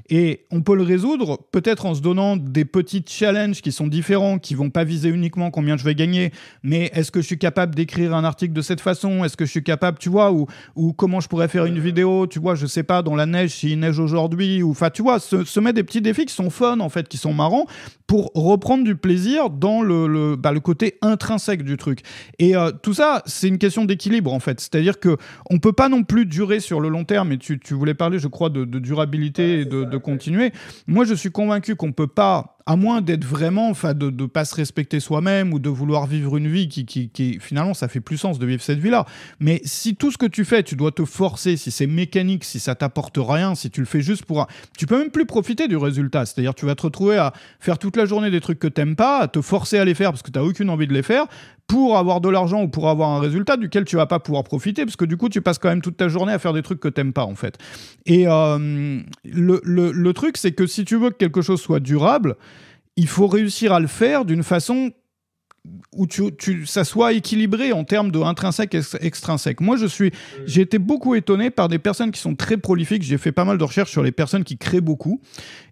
Et on peut le résoudre peut-être en se donnant des petits challenges qui sont différents, qui vont pas viser uniquement combien je vais gagner, mais est-ce que je suis capable d'écrire un article de cette façon Est-ce que je suis capable, tu vois, ou, ou comment je pourrais faire une euh. vidéo, tu vois, je sais pas, dans la neige, s'il neige aujourd'hui, ou enfin, tu vois, se, mettre des petits défis qui sont fun en fait, qui sont marrants, pour reprendre du plaisir dans le, le, bah, le côté intrinsèque du truc. Et euh, tout ça, c'est une question d'équilibre en fait, c'est-à-dire que on peut pas non plus du sur le long terme, et tu, voulais parler, je crois, de, durabilité et de, de continuer. Moi, je suis convaincu qu'on ne peut pas à moins d'être vraiment, enfin, de ne pas se respecter soi-même ou de vouloir vivre une vie qui, finalement, ça fait plus sens de vivre cette vie-là. Mais si tout ce que tu fais, tu dois te forcer, si c'est mécanique, si ça t'apporte rien, si tu le fais juste pour un... Tu peux même plus profiter du résultat. C'est-à-dire, tu vas te retrouver à faire toute la journée des trucs que t'aimes pas, à te forcer à les faire parce que tu t'as aucune envie de les faire, pour avoir de l'argent ou pour avoir un résultat duquel tu vas pas pouvoir profiter, parce que du coup, tu passes quand même toute ta journée à faire des trucs que t'aimes pas, en fait. Et euh, le truc, c'est que si tu veux que quelque chose soit durable, il faut réussir à le faire d'une façon où ça soit équilibré en termes de intrinsèque et extrinsèque. Moi, je suis, j'ai été beaucoup étonné par des personnes qui sont très prolifiques. J'ai fait pas mal de recherches sur les personnes qui créent beaucoup.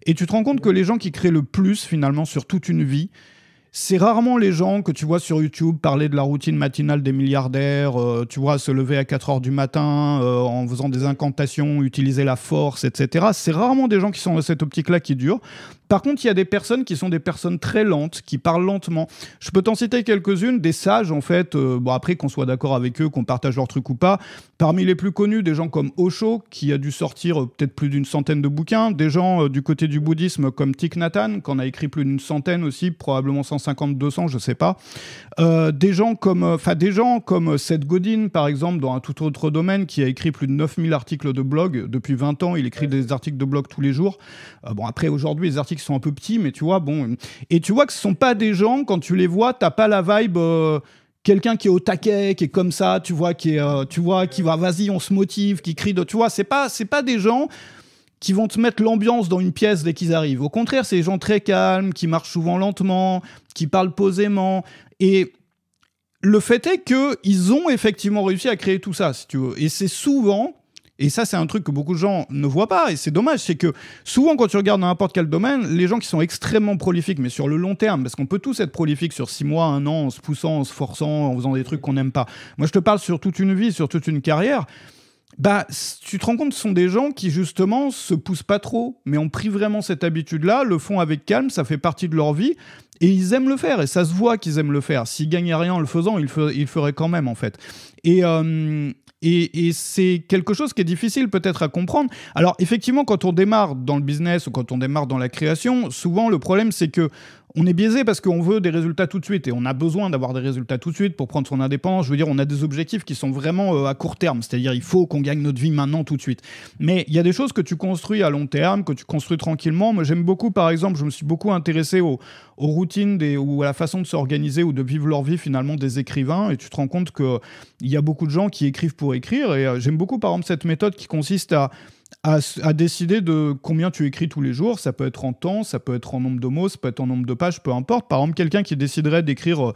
Et tu te rends compte que les gens qui créent le plus, finalement, sur toute une vie, c'est rarement les gens que tu vois sur YouTube parler de la routine matinale des milliardaires, euh, tu vois, se lever à 4 heures du matin euh, en faisant des incantations, utiliser la force, etc. C'est rarement des gens qui sont dans cette optique-là qui durent. Par contre, il y a des personnes qui sont des personnes très lentes, qui parlent lentement. Je peux t'en citer quelques-unes, des sages en fait, euh, bon après qu'on soit d'accord avec eux, qu'on partage leur truc ou pas. Parmi les plus connus, des gens comme Osho, qui a dû sortir euh, peut-être plus d'une centaine de bouquins, des gens euh, du côté du bouddhisme comme Thich Nhat Hanh, qu'on a écrit plus d'une centaine aussi, probablement 150, 200, je sais pas. des gens comme, enfin des gens comme Seth Godin par exemple, dans un tout autre domaine, qui a écrit plus de 9000 articles de blog depuis 20 ans, il écrit des articles de blog tous les jours. bon après aujourd'hui les articles qui sont un peu petits, mais tu vois, bon. Et tu vois que ce sont pas des gens, quand tu les vois, t'as pas la vibe. Euh, quelqu'un qui est au taquet, qui est comme ça, tu vois, qui est, euh, tu vois, qui va, vas-y, on se motive, qui crie de, tu vois, c'est pas, c'est pas des gens qui vont te mettre l'ambiance dans une pièce dès qu'ils arrivent. Au contraire, c'est des gens très calmes, qui marchent souvent lentement, qui parlent posément, et le fait est que ils ont effectivement réussi à créer tout ça, si tu veux. Et c'est souvent et ça, c'est un truc que beaucoup de gens ne voient pas. Et c'est dommage. C'est que souvent, quand tu regardes dans n'importe quel domaine, les gens qui sont extrêmement prolifiques, mais sur le long terme, parce qu'on peut tous être prolifiques sur six mois, un an, en se poussant, en se forçant, en faisant des trucs qu'on n'aime pas. Moi, je te parle sur toute une vie, sur toute une carrière. Bah, tu te rends compte, ce sont des gens qui justement se poussent pas trop, mais ont pris vraiment cette habitude-là, le font avec calme, ça fait partie de leur vie, et ils aiment le faire, et ça se voit qu'ils aiment le faire. S'ils gagnaient rien en le faisant, ils, le feraient quand même, en fait. Et, euh, et, c'est quelque chose qui est difficile peut-être à comprendre. Alors effectivement, quand on démarre dans le business ou quand on démarre dans la création, souvent le problème c'est que on est biaisé parce qu'on veut des résultats tout de suite et on a besoin d'avoir des résultats tout de suite pour prendre son indépendance. Je veux dire, on a des objectifs qui sont vraiment euh, à court terme, c'est-à-dire il faut qu'on gagne notre vie maintenant tout de suite. Mais il y a des choses que tu construis à long terme, que tu construis tranquillement. Moi, j'aime beaucoup, par exemple, je me suis beaucoup intéressé aux, routines ou à la façon de s'organiser ou de vivre leur vie finalement des écrivains et tu te rends compte qu'il y a beaucoup de gens qui écrivent pour écrire et euh, j'aime beaucoup, par exemple, cette méthode qui consiste à à, décider de combien tu écris tous les jours. Ça peut être en temps, ça peut être en nombre de mots, ça peut être en nombre de pages, peu importe. Par exemple, quelqu'un qui déciderait d'écrire euh,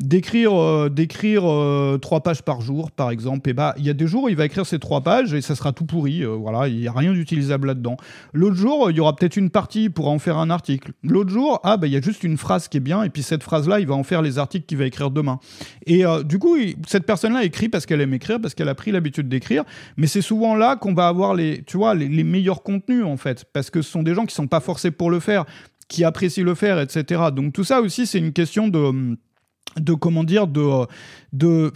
d'écrire euh, d'écrire euh, trois pages par jour, par exemple, et eh bah ben, il y a des jours où il va écrire ces trois pages et ça sera tout pourri. Euh, voilà, il n'y a rien d'utilisable là-dedans. L'autre jour, il y aura peut-être une partie pour en faire un article. L'autre jour, ah bah il y a juste une phrase qui est bien et puis cette phrase-là, il va en faire les articles qu'il va écrire demain. Et du coup, cette personne-là écrit parce qu'elle aime écrire, parce qu'elle a pris l'habitude d'écrire. Mais c'est souvent là qu'on va avoir les, tu vois, les, meilleurs contenus en fait, parce que ce sont des gens qui sont pas forcés pour le faire qui apprécient le faire, etc. Donc tout ça aussi, c'est une question de hum, de comment dire de de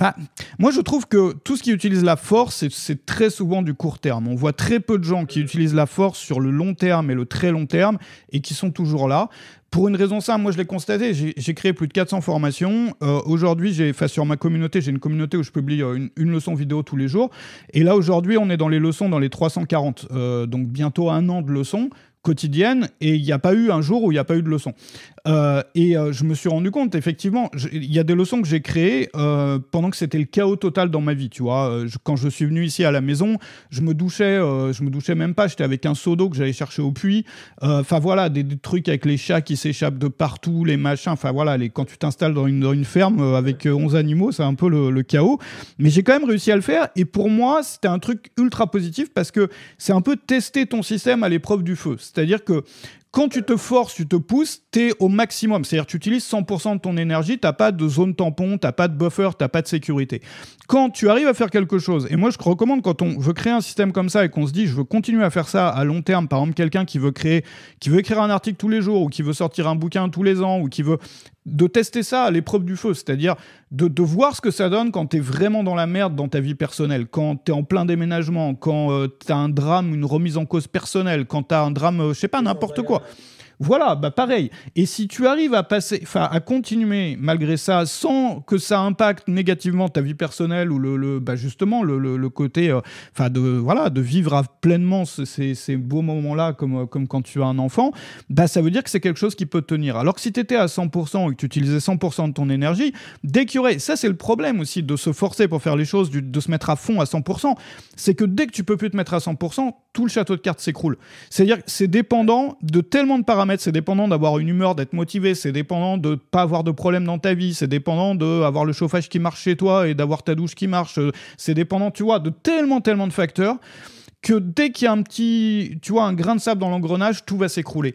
moi je trouve que tout ce qui utilise la force c'est très souvent du court terme on voit très peu de gens qui utilisent la force sur le long terme et le très long terme et qui sont toujours là pour une raison simple, moi je l'ai constaté, j'ai créé plus de 400 formations. Euh, aujourd'hui, j'ai, sur ma communauté, j'ai une communauté où je publie euh, une, leçon vidéo tous les jours. Et là, aujourd'hui, on est dans les leçons, dans les 340. Euh, donc bientôt un an de leçons quotidiennes. Et il n'y a pas eu un jour où il n'y a pas eu de leçon. Euh, et euh, je me suis rendu compte, effectivement, il y a des leçons que j'ai créées euh, pendant que c'était le chaos total dans ma vie, tu vois. quand je suis venu ici à la maison, je me douchais, je me douchais même pas, j'étais avec un seau d'eau que j'allais chercher au puits. Enfin voilà, des, trucs avec les chats qui s'échappent de partout, les machins. Enfin voilà, les, quand tu t'installes dans une, ferme avec 11 animaux, c'est un peu le chaos. Mais j'ai quand même réussi à le faire. Et pour moi, c'était un truc ultra positif parce que c'est un peu tester ton système à l'épreuve du feu. C'est-à-dire que quand tu te forces, tu te pousses, tu es au maximum. C'est-à-dire, tu utilises 100% de ton énergie, t'as pas de zone tampon, t'as pas de buffer, t'as pas de sécurité. Quand tu arrives à faire quelque chose, et moi je recommande quand on veut créer un système comme ça et qu'on se dit je veux continuer à faire ça à long terme, par exemple quelqu'un qui veut créer, qui veut écrire un article tous les jours ou qui veut sortir un bouquin tous les ans ou qui veut de tester ça à l'épreuve du feu, c'est-à-dire de, de, voir ce que ça donne quand t'es vraiment dans la merde dans ta vie personnelle, quand t'es en plein déménagement, quand euh, t'as un drame, une remise en cause personnelle, quand t'as un drame, euh, je sais pas, n'importe quoi. Voilà, bah pareil. Et si tu arrives à passer, enfin à continuer malgré ça, sans que ça impacte négativement ta vie personnelle ou le, bah, justement le, côté, euh, enfin de voilà, de vivre pleinement ces, beaux moments-là, comme euh, comme quand tu as un enfant, bah ça veut dire que c'est quelque chose qui peut tenir. Alors que si tu étais à 100% et que tu utilisais 100% de ton énergie, dès qu'il y aurait, ça c'est le problème aussi de se forcer pour faire les choses, de se mettre à fond à 100%, c'est que dès que tu peux plus te mettre à 100%, tout le château de cartes s'écroule. C'est-à-dire, que c'est dépendant de tellement de paramètres c'est dépendant d'avoir une humeur, d'être motivé, c'est dépendant de pas avoir de problème dans ta vie, c'est dépendant d'avoir le chauffage qui marche chez toi et d'avoir ta douche qui marche, euh, c'est dépendant, tu vois, de tellement, tellement de facteurs que dès qu'il y a un petit, tu vois, un grain de sable dans l'engrenage, tout va s'écrouler.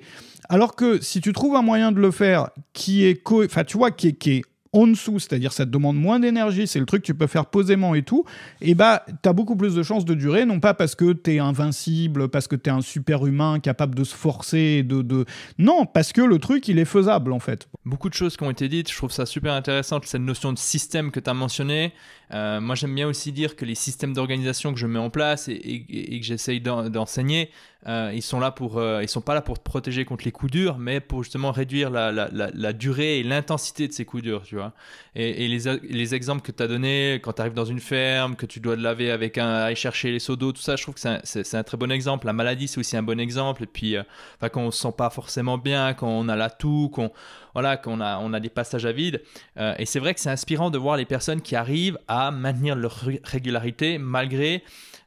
Alors que si tu trouves un moyen de le faire qui est, enfin, tu vois, qui qui est en dessous, c'est-à-dire ça te demande moins d'énergie, c'est le truc que tu peux faire posément et tout, et eh bah t'as beaucoup plus de chances de durer, non pas parce que t'es invincible, parce que t'es un super humain capable de se forcer, de, de... Non, parce que le truc il est faisable en fait. Beaucoup de choses qui ont été dites, je trouve ça super intéressant, cette notion de système que t'as mentionné, euh, moi, j'aime bien aussi dire que les systèmes d'organisation que je mets en place et, que j'essaye d'enseigner, euh, ils sont là pour, euh, ils sont pas là pour te protéger contre les coups durs, mais pour justement réduire la, durée et l'intensité de ces coups durs, tu vois. Et, les, exemples que tu as donnés, quand tu arrives dans une ferme, que tu dois te laver avec un, aller chercher les seaux d'eau, tout ça, je trouve que c'est un, très bon exemple. La maladie, c'est aussi un bon exemple. Et puis, enfin, on se sent pas forcément bien, quand on a la toux, qu'on voilà, qu'on a, on a des passages à vide. Euh, et c'est vrai que c'est inspirant de voir les personnes qui arrivent à maintenir leur régularité malgré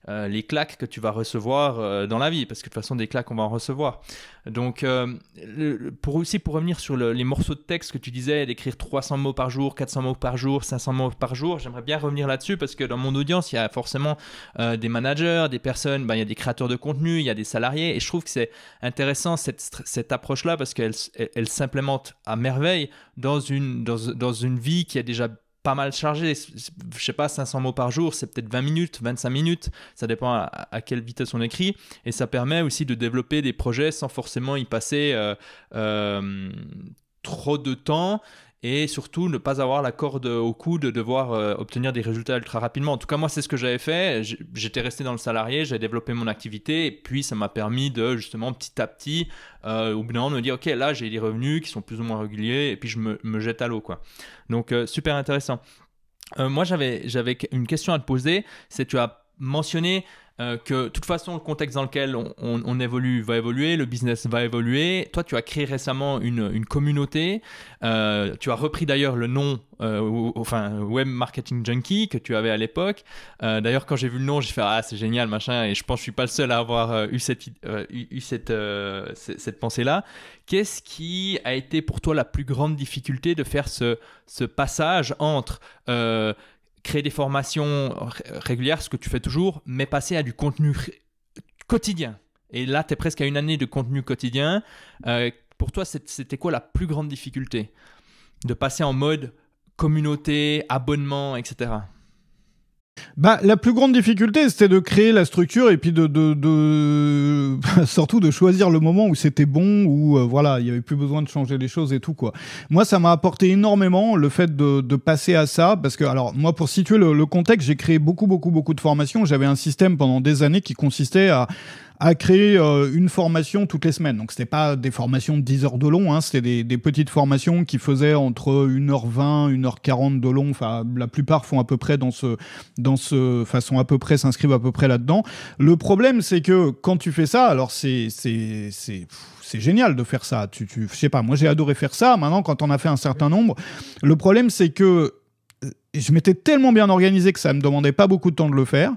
euh, les claques que tu vas recevoir euh, dans la vie, parce que de toute façon, des claques, on va en recevoir. Donc, euh, pour aussi pour revenir sur les morceaux de texte que tu disais, d'écrire 300 mots par jour, 400 mots par jour, 500 mots par jour, j'aimerais bien revenir là-dessus, parce que dans mon audience, il y a forcément des managers, des personnes, ben, il y a des créateurs de contenu, il y a des salariés, et je trouve que c'est intéressant cette, approche-là, parce qu'elle elle, s'implémente à merveille dans une, dans, dans une vie qui est déjà pas mal chargé. Je sais pas, 500 mots par jour, c'est peut-être 20 minutes, 25 minutes. Ça dépend à, quelle vitesse on écrit. Et ça permet aussi de développer des projets sans forcément y passer euh, euh, trop de temps et surtout ne pas avoir la corde au cou de devoir euh, obtenir des résultats ultra rapidement. En tout cas, moi, c'est ce que j'avais fait. J'étais resté dans le salarié, j'ai développé mon activité, et puis ça m'a permis de justement petit à petit, euh, au bout d'un me dire, ok, là, j'ai des revenus qui sont plus ou moins réguliers, et puis je me, jette à l'eau, quoi. Donc, euh, super intéressant. Euh, moi, j'avais une question à te poser, c'est tu as mentionné euh, que de toute façon, le contexte dans lequel on, évolue va évoluer, le business va évoluer. Toi, tu as créé récemment une, communauté. Euh, tu as repris d'ailleurs le nom, euh, enfin, Web Marketing Junkie que tu avais à l'époque. d'ailleurs, quand j'ai vu le nom, j'ai fait Ah, c'est génial, machin. Et je pense que je suis pas le seul à avoir eu cette, cette, pensée-là. Qu'est-ce qui a été pour toi la plus grande difficulté de faire ce, ce passage entre créer des formations régulières, ce que tu fais toujours, mais passer à du contenu quotidien. Et là, tu es presque à une année de contenu quotidien. Euh, pour toi, c'était quoi la plus grande difficulté De passer en mode communauté, abonnement, etc bah, la plus grande difficulté, c'était de créer la structure et puis de, de, [laughs] surtout de choisir le moment où c'était bon, où euh, voilà, il n'y avait plus besoin de changer les choses et tout quoi. Moi, ça m'a apporté énormément le fait de, passer à ça parce que alors moi, pour situer le, le contexte, j'ai créé beaucoup beaucoup beaucoup de formations. J'avais un système pendant des années qui consistait à à créer euh, une formation toutes les semaines. Donc, c'était pas des formations de 10 heures de long, hein, c'était des, petites formations qui faisaient entre 1h20, 1h40 de long. Enfin, la plupart font à peu près dans ce, dans ce façon à peu près, s'inscrivent à peu près là-dedans. Le problème, c'est que quand tu fais ça, alors c'est, c'est, c'est, c'est génial de faire ça. Tu, tu, je sais pas, moi j'ai adoré faire ça. Maintenant, quand on a fait un certain nombre, le problème, c'est que euh, je m'étais tellement bien organisé que ça me demandait pas beaucoup de temps de le faire,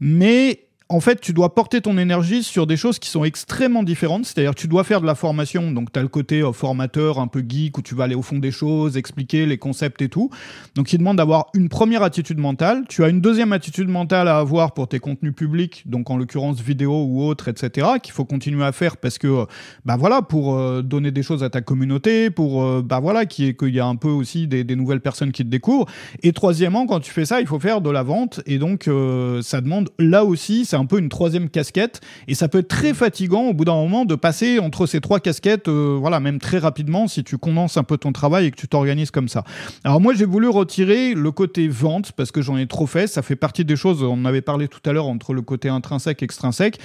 mais en fait, tu dois porter ton énergie sur des choses qui sont extrêmement différentes. C'est-à-dire, tu dois faire de la formation. Donc, tu as le côté euh, formateur, un peu geek, où tu vas aller au fond des choses, expliquer les concepts et tout. Donc, il demande d'avoir une première attitude mentale. Tu as une deuxième attitude mentale à avoir pour tes contenus publics, donc en l'occurrence vidéo ou autre, etc., qu'il faut continuer à faire parce que, ben bah voilà, pour euh, donner des choses à ta communauté, pour, bah voilà, qu'il y, a un peu aussi des, des, nouvelles personnes qui te découvrent. Et troisièmement, quand tu fais ça, il faut faire de la vente. Et donc, ça demande là aussi, ça un peu une troisième casquette et ça peut être très fatigant au bout d'un moment de passer entre ces trois casquettes, euh, voilà, même très rapidement si tu condenses un peu ton travail et que tu t'organises comme ça. Alors moi, j'ai voulu retirer le côté vente parce que j'en ai trop fait. Ça fait partie des choses, on en avait parlé tout à l'heure entre le côté intrinsèque et extrinsèque.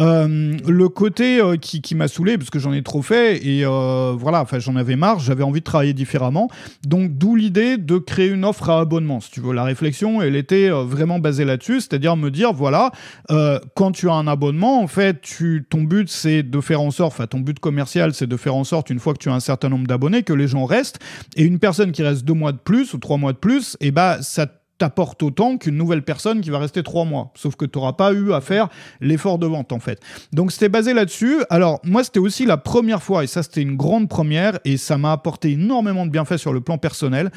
Euh, le côté euh, qui, qui m'a saoulé parce que j'en ai trop fait et voilà, enfin, j'en avais marre, j'avais envie de travailler différemment. Donc, d'où l'idée de créer une offre à abonnement. Si tu veux, la réflexion, elle était vraiment basée là-dessus, c'est-à-dire me dire, voilà, euh, quand tu as un abonnement, en fait, tu, ton but, c'est de faire en sorte, enfin, ton but commercial, c'est de faire en sorte, une fois que tu as un certain nombre d'abonnés, que les gens restent. Et une personne qui reste deux mois de plus ou trois mois de plus, et eh ben, ça te t'apporte autant qu'une nouvelle personne qui va rester trois mois. Sauf que tu n'auras pas eu à faire l'effort de vente, en fait. Donc, c'était basé là-dessus. Alors, moi, c'était aussi la première fois, et ça, c'était une grande première, et ça m'a apporté énormément de bienfaits sur le plan personnel,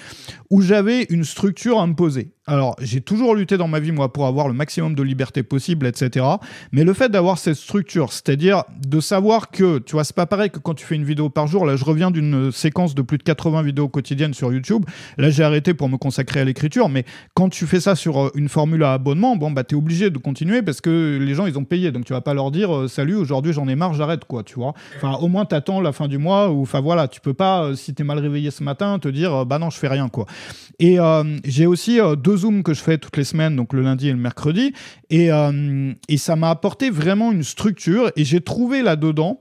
où j'avais une structure imposée. Alors, j'ai toujours lutté dans ma vie, moi, pour avoir le maximum de liberté possible, etc. Mais le fait d'avoir cette structure, c'est-à-dire de savoir que, tu vois, c'est pas pareil que quand tu fais une vidéo par jour. Là, je reviens d'une séquence de plus de 80 vidéos quotidiennes sur YouTube. Là, j'ai arrêté pour me consacrer à l'écriture. Mais quand tu fais ça sur euh, une formule à abonnement, bon, bah, tu es obligé de continuer parce que les gens, ils ont payé. Donc, tu vas pas leur dire, euh, salut, aujourd'hui, j'en ai marre, j'arrête, quoi, tu vois. Enfin, au moins, tu attends la fin du mois ou, enfin, voilà, tu peux pas, euh, si tu es mal réveillé ce matin, te dire, bah non, je fais rien, quoi. Et j'ai aussi deux Zooms que je fais toutes les semaines, donc le lundi et le mercredi. Et, et ça m'a apporté vraiment une structure et j'ai trouvé là-dedans.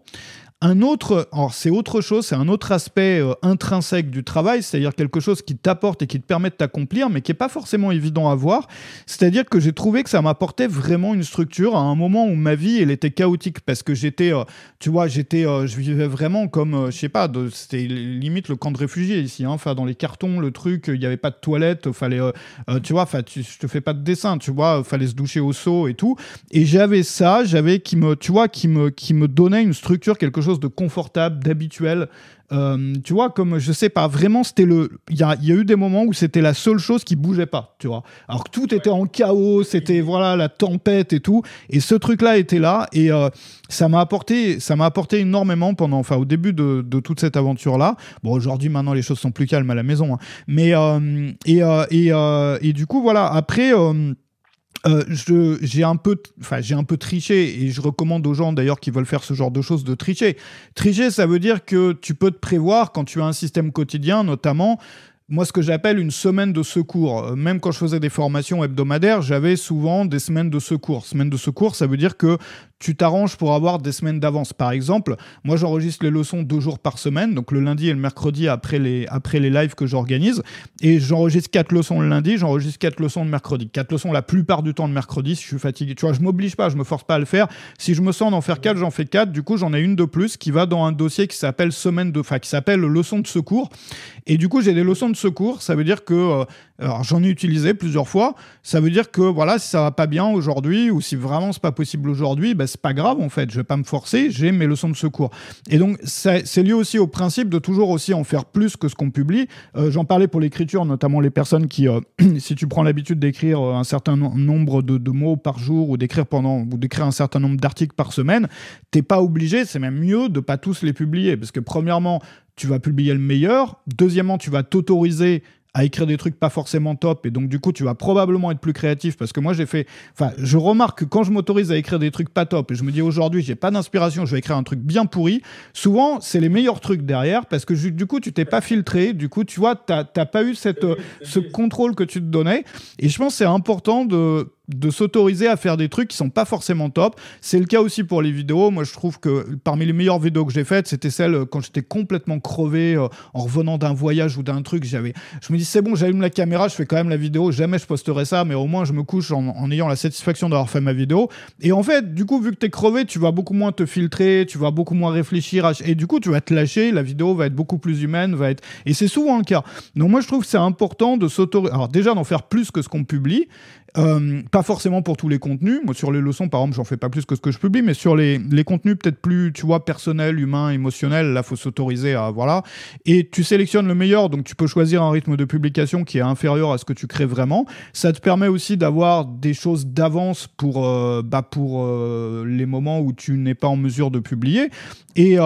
Un autre, alors c'est autre chose, c'est un autre aspect euh, intrinsèque du travail, c'est-à-dire quelque chose qui t'apporte et qui te permet de t'accomplir, mais qui n'est pas forcément évident à voir. C'est-à-dire que j'ai trouvé que ça m'apportait vraiment une structure à un moment où ma vie, elle était chaotique parce que j'étais, euh, tu vois, j'étais, euh, je vivais vraiment comme, je sais pas, c'était limite le camp de réfugiés ici, hein, enfin dans les cartons, le truc, il n'y avait pas de toilette, fallait, tu vois, tu, je te fais pas de dessin, tu vois, fallait se doucher au seau et tout. Et j'avais ça, j'avais qui me, tu vois, qui me, qui me donnait une structure, quelque chose de confortable, d'habituel. Euh, tu vois, comme je sais pas, vraiment, c'était le. Il y a, eu des moments où c'était la seule chose qui bougeait pas, tu vois. Alors que tout était en chaos, c'était voilà la tempête et tout. Et ce truc-là était là et euh, ça m'a apporté, ça m'a apporté énormément pendant, enfin, au début de, toute cette aventure-là. Bon, aujourd'hui, maintenant, les choses sont plus calmes à la maison, hein. mais euh, et, et, et, du coup, voilà. Après. Euh, j'ai un peu, enfin j'ai un peu triché et je recommande aux gens d'ailleurs qui veulent faire ce genre de choses de tricher. Tricher, ça veut dire que tu peux te prévoir quand tu as un système quotidien, notamment. Moi, ce que j'appelle une semaine de secours. Euh, même quand je faisais des formations hebdomadaires, j'avais souvent des semaines de secours. Semaine de secours, ça veut dire que tu t'arranges pour avoir des semaines d'avance. Par exemple, moi j'enregistre les leçons deux jours par semaine, donc le lundi et le mercredi après les, après les lives que j'organise, et j'enregistre quatre leçons le lundi, j'enregistre quatre leçons le mercredi. Quatre leçons la plupart du temps le mercredi si je suis fatigué. Tu vois, je m'oblige pas, je me force pas à le faire. Si je me sens d'en faire quatre, j'en fais quatre. Du coup, j'en ai une de plus qui va dans un dossier qui s'appelle semaine de, enfin, qui s'appelle leçon de secours. Et du coup, j'ai des leçons de secours. Ça veut dire que, euh, alors j'en ai utilisé plusieurs fois. Ça veut dire que voilà, si ça va pas bien aujourd'hui ou si vraiment c'est pas possible aujourd'hui, bah, c'est pas grave en fait, je vais pas me forcer, j'ai mes leçons de secours. Et donc c'est lié aussi au principe de toujours aussi en faire plus que ce qu'on publie. Euh, j'en parlais pour l'écriture, notamment les personnes qui, euh, [clears throat] si tu prends l'habitude d'écrire euh, un certain nombre de, mots par jour ou d'écrire pendant ou d'écrire un certain nombre d'articles par semaine, t'es pas obligé, c'est même mieux de pas tous les publier parce que premièrement tu vas publier le meilleur, deuxièmement tu vas t'autoriser à écrire des trucs pas forcément top et donc du coup tu vas probablement être plus créatif parce que moi j'ai fait enfin je remarque que quand je m'autorise à écrire des trucs pas top et je me dis aujourd'hui j'ai pas d'inspiration je vais écrire un truc bien pourri souvent c'est les meilleurs trucs derrière parce que du coup tu t'es pas filtré du coup tu vois t'as pas eu cette euh, ce contrôle que tu te donnais et je pense c'est important de de s'autoriser à faire des trucs qui sont pas forcément top. C'est le cas aussi pour les vidéos. Moi, je trouve que parmi les meilleures vidéos que j'ai faites, c'était celle euh, quand j'étais complètement crevé euh, en revenant d'un voyage ou d'un truc. J'avais, je me dis c'est bon, j'allume la caméra, je fais quand même la vidéo. Jamais je posterai ça, mais au moins je me couche en, ayant la satisfaction d'avoir fait ma vidéo. Et en fait, du coup, vu que tu es crevé, tu vas beaucoup moins te filtrer, tu vas beaucoup moins réfléchir, et du coup, tu vas te lâcher. La vidéo va être beaucoup plus humaine, va être, et c'est souvent le cas. Donc moi, je trouve que c'est important de s'autoriser. Alors déjà d'en faire plus que ce qu'on publie, euh, pas forcément pour tous les contenus. Moi, sur les leçons, par exemple, j'en fais pas plus que ce que je publie, mais sur les, les contenus peut-être plus, tu vois, personnels, humains, émotionnels, là, faut s'autoriser à, voilà. Et tu sélectionnes le meilleur, donc tu peux choisir un rythme de publication qui est inférieur à ce que tu crées vraiment. Ça te permet aussi d'avoir des choses d'avance pour, euh, bah, pour euh, les moments où tu n'es pas en mesure de publier. Et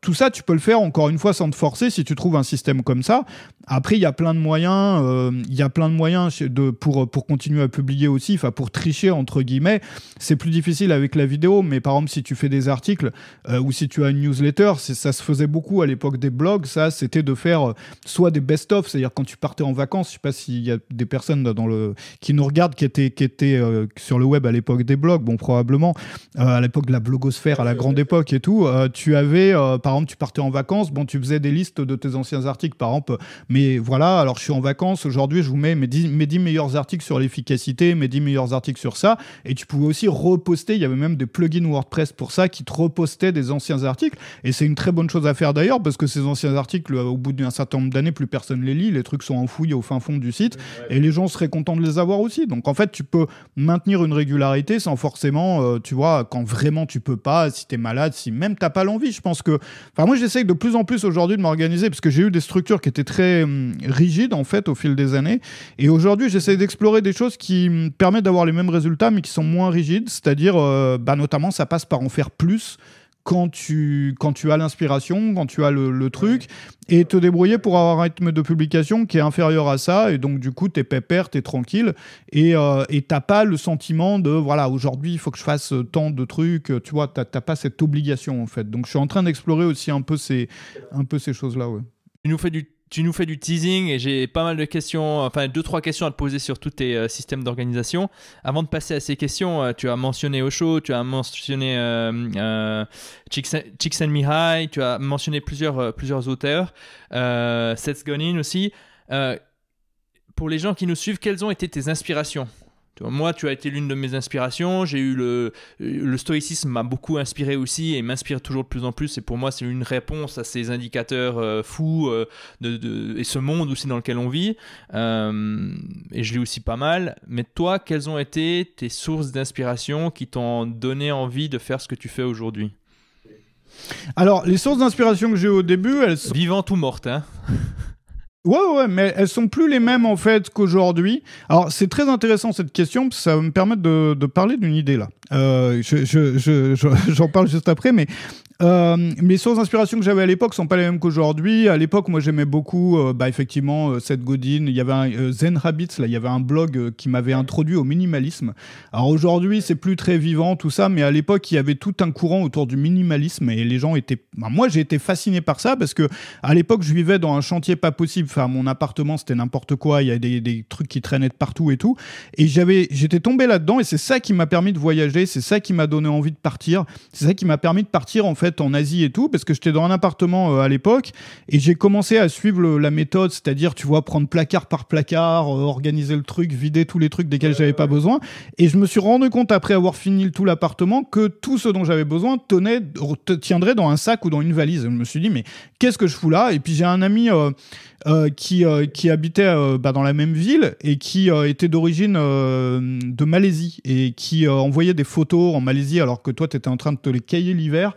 tout ça, tu peux le faire encore une fois sans te forcer si tu trouves un système comme ça. Après, il y a plein de moyens, il y a plein de moyens de, pour, pour continuer à publier aussi, enfin pour tricher entre guillemets. C'est plus difficile avec la vidéo, mais par exemple si tu fais des articles euh, ou si tu as une newsletter, ça se faisait beaucoup à l'époque des blogs, ça c'était de faire euh, soit des best-of, c'est-à-dire quand tu partais en vacances, je sais pas s'il y a des personnes dans le, qui nous regardent qui étaient, qui étaient euh, sur le web à l'époque des blogs, bon probablement, à l'époque de la blogosphère, à la grande époque et tout, tu avais, par exemple tu partais en vacances, bon tu faisais des listes de tes anciens articles par exemple, mais voilà, alors je suis en vacances, aujourd'hui je vous mets mes mes 10 meilleurs articles sur l'efficacité mes 10 meilleurs articles sur ça. Et tu pouvais aussi reposter. Il y avait même des plugins WordPress pour ça qui te repostaient des anciens articles. Et c'est une très bonne chose à faire d'ailleurs parce que ces anciens articles, euh, au bout d'un certain nombre d'années, plus personne les lit. Les trucs sont enfouis au fin fond du site. Et les gens seraient contents de les avoir aussi. Donc en fait, tu peux maintenir une régularité sans forcément, euh, tu vois, quand vraiment tu peux pas, si tu es malade, si même t'as pas l'envie. Je pense que. Enfin, moi, j'essaye de plus en plus aujourd'hui de m'organiser parce que j'ai eu des structures qui étaient très hum, rigides en fait au fil des années. Et aujourd'hui, j'essaie d'explorer des choses qui permet d'avoir les mêmes résultats, mais qui sont moins rigides. C'est-à-dire, euh, bah, notamment, ça passe par en faire plus quand tu, quand tu as l'inspiration, quand tu as le, truc, et te débrouiller pour avoir un rythme de publication qui est inférieur à ça, et donc du coup, t'es pépère, es tranquille, et euh, tu t'as pas le sentiment de, voilà, aujourd'hui, il faut que je fasse euh, tant de trucs, tu vois, tu t'as pas cette obligation, en fait. Donc, je suis en train d'explorer aussi un peu ces, un peu ces choses-là, ouais. Tu nous fais du tu nous fais du teasing et j'ai pas mal de questions, enfin deux trois questions à te poser sur tous tes euh, systèmes d'organisation. Avant de passer à ces questions, euh, tu as mentionné Osho, tu as mentionné euh, euh Mihai, tu as mentionné plusieurs plusieurs auteurs, Seth Godin aussi. pour les gens qui nous suivent, quelles ont été tes inspirations moi, tu as été l'une de mes inspirations. J'ai eu le, stoïcisme m'a beaucoup inspiré aussi et m'inspire toujours de plus en plus. Et pour moi, c'est une réponse à ces indicateurs euh, fous euh, de, et ce monde aussi dans lequel on vit. Euh, et je l'ai aussi pas mal. Mais toi, quelles ont été tes sources d'inspiration qui t'ont donné envie de faire ce que tu fais aujourd'hui Alors, les sources d'inspiration que j'ai au début, elles sont vivantes ou mortes. Hein [laughs] Ouais, ouais, mais elles sont plus les mêmes en fait qu'aujourd'hui. Alors c'est très intéressant cette question, parce que ça va me permettre de, de parler d'une idée là. Euh, J'en je, je, [laughs] parle juste après, mais euh, mes sources d'inspiration que j'avais à l'époque sont pas les mêmes qu'aujourd'hui. À l'époque, moi, j'aimais beaucoup, euh, bah, effectivement, cette euh, Seth Godin. Il y avait un, Zen Habits, là, il y avait un blog qui m'avait introduit au minimalisme. Alors aujourd'hui, c'est plus très vivant tout ça, mais à l'époque, il y avait tout un courant autour du minimalisme et les gens étaient. Bah, moi, j'ai été fasciné par ça parce que à l'époque, je vivais dans un chantier pas possible. Enfin, mon appartement, c'était n'importe quoi. Il y avait des, trucs qui traînaient de partout et tout. Et j'avais, j'étais tombé là-dedans et c'est ça qui m'a permis de voyager. C'est ça qui m'a donné envie de partir. C'est ça qui m'a permis de partir en en Asie et tout, parce que j'étais dans un appartement euh, à l'époque et j'ai commencé à suivre la méthode, c'est-à-dire tu vois prendre placard par placard, euh, organiser le truc, vider tous les trucs desquels j'avais pas besoin. Et je me suis rendu compte après avoir fini tout l'appartement que tout ce dont j'avais besoin tenait, tiendrait dans un sac ou dans une valise. je me suis dit mais qu'est-ce que je fous là Et puis j'ai un ami euh, euh, qui, euh, qui habitait euh, bah, dans la même ville et qui était d'origine de Malaisie et qui envoyait des photos en Malaisie alors que toi, tu étais en train de te les cahier l'hiver,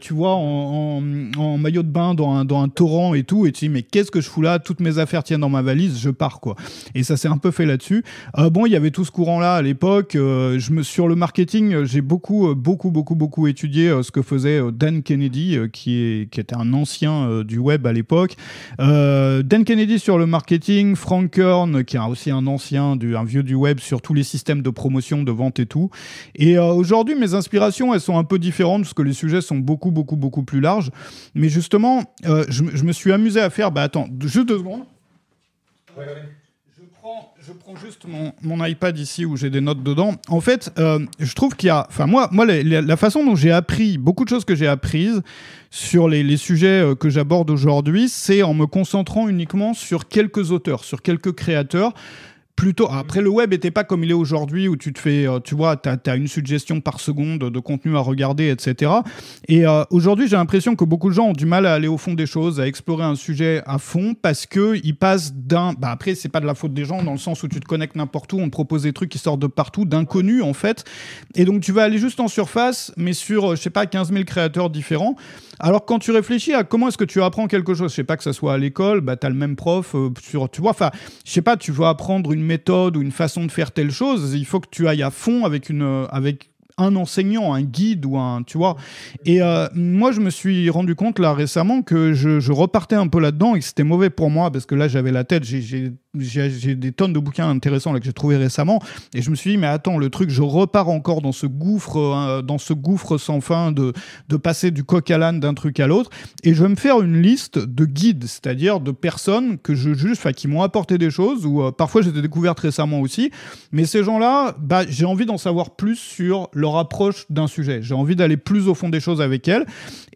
tu vois, en, en, maillot de bain dans un, dans un torrent et tout. Et tu dis, mais qu'est-ce que je fous là Toutes mes affaires tiennent dans ma valise, je pars quoi. Et ça s'est un peu fait là-dessus. bon, il y avait tout ce courant-là à l'époque. je me, sur le marketing, j'ai beaucoup, beaucoup, beaucoup, beaucoup étudié ce que faisait Dan Kennedy, qui, est, qui était un ancien du web à l'époque. Euh, Dan Kennedy sur le marketing, Frank Kern, qui a aussi un ancien, du, un vieux du web sur tous les systèmes de promotion, de vente et tout. Et euh, aujourd'hui, mes inspirations, elles sont un peu différentes parce que les sujets sont beaucoup, beaucoup, beaucoup plus larges. Mais justement, euh, je, me suis amusé à faire, bah attends, juste deux secondes je prends juste mon, iPad ici où j'ai des notes dedans. En fait, euh, je trouve qu'il y a. Enfin, moi, moi la, façon dont j'ai appris, beaucoup de choses que j'ai apprises sur les sujets euh, que j'aborde aujourd'hui, c'est en me concentrant uniquement sur quelques auteurs, sur quelques créateurs. Plutôt, après le web n'était pas comme il est aujourd'hui où tu te fais, euh, tu vois, tu as, une suggestion par seconde de contenu à regarder, etc. Et euh, aujourd'hui, j'ai l'impression que beaucoup de gens ont du mal à aller au fond des choses, à explorer un sujet à fond parce que passent d'un. Bah après, c'est pas de la faute des gens dans le sens où tu te connectes n'importe où, on te propose des trucs qui sortent de partout, d'inconnus en fait. Et donc tu vas aller juste en surface, mais sur, euh, je sais pas, 15 000 créateurs différents. Alors quand tu réfléchis à comment est-ce que tu apprends quelque chose, je sais pas que ça soit à l'école, bah as le même prof sur, tu vois, enfin, je sais pas, tu vas apprendre une méthode ou une façon de faire telle chose, il faut que tu ailles à fond avec une euh, avec un enseignant, un guide ou un, tu vois. Et euh, moi, je me suis rendu compte là récemment que je, repartais un peu là-dedans et c'était mauvais pour moi parce que là, j'avais la tête, j'ai j'ai des tonnes de bouquins intéressants que j'ai trouvé récemment et je me suis dit mais attends le truc je repars encore dans ce gouffre hein, dans ce gouffre sans fin de, de passer du coq à l'âne d'un truc à l'autre et je vais me faire une liste de guides c'est-à-dire de personnes que je juge qui m'ont apporté des choses ou euh, parfois j'ai découvert récemment aussi mais ces gens-là bah j'ai envie d'en savoir plus sur leur approche d'un sujet j'ai envie d'aller plus au fond des choses avec elles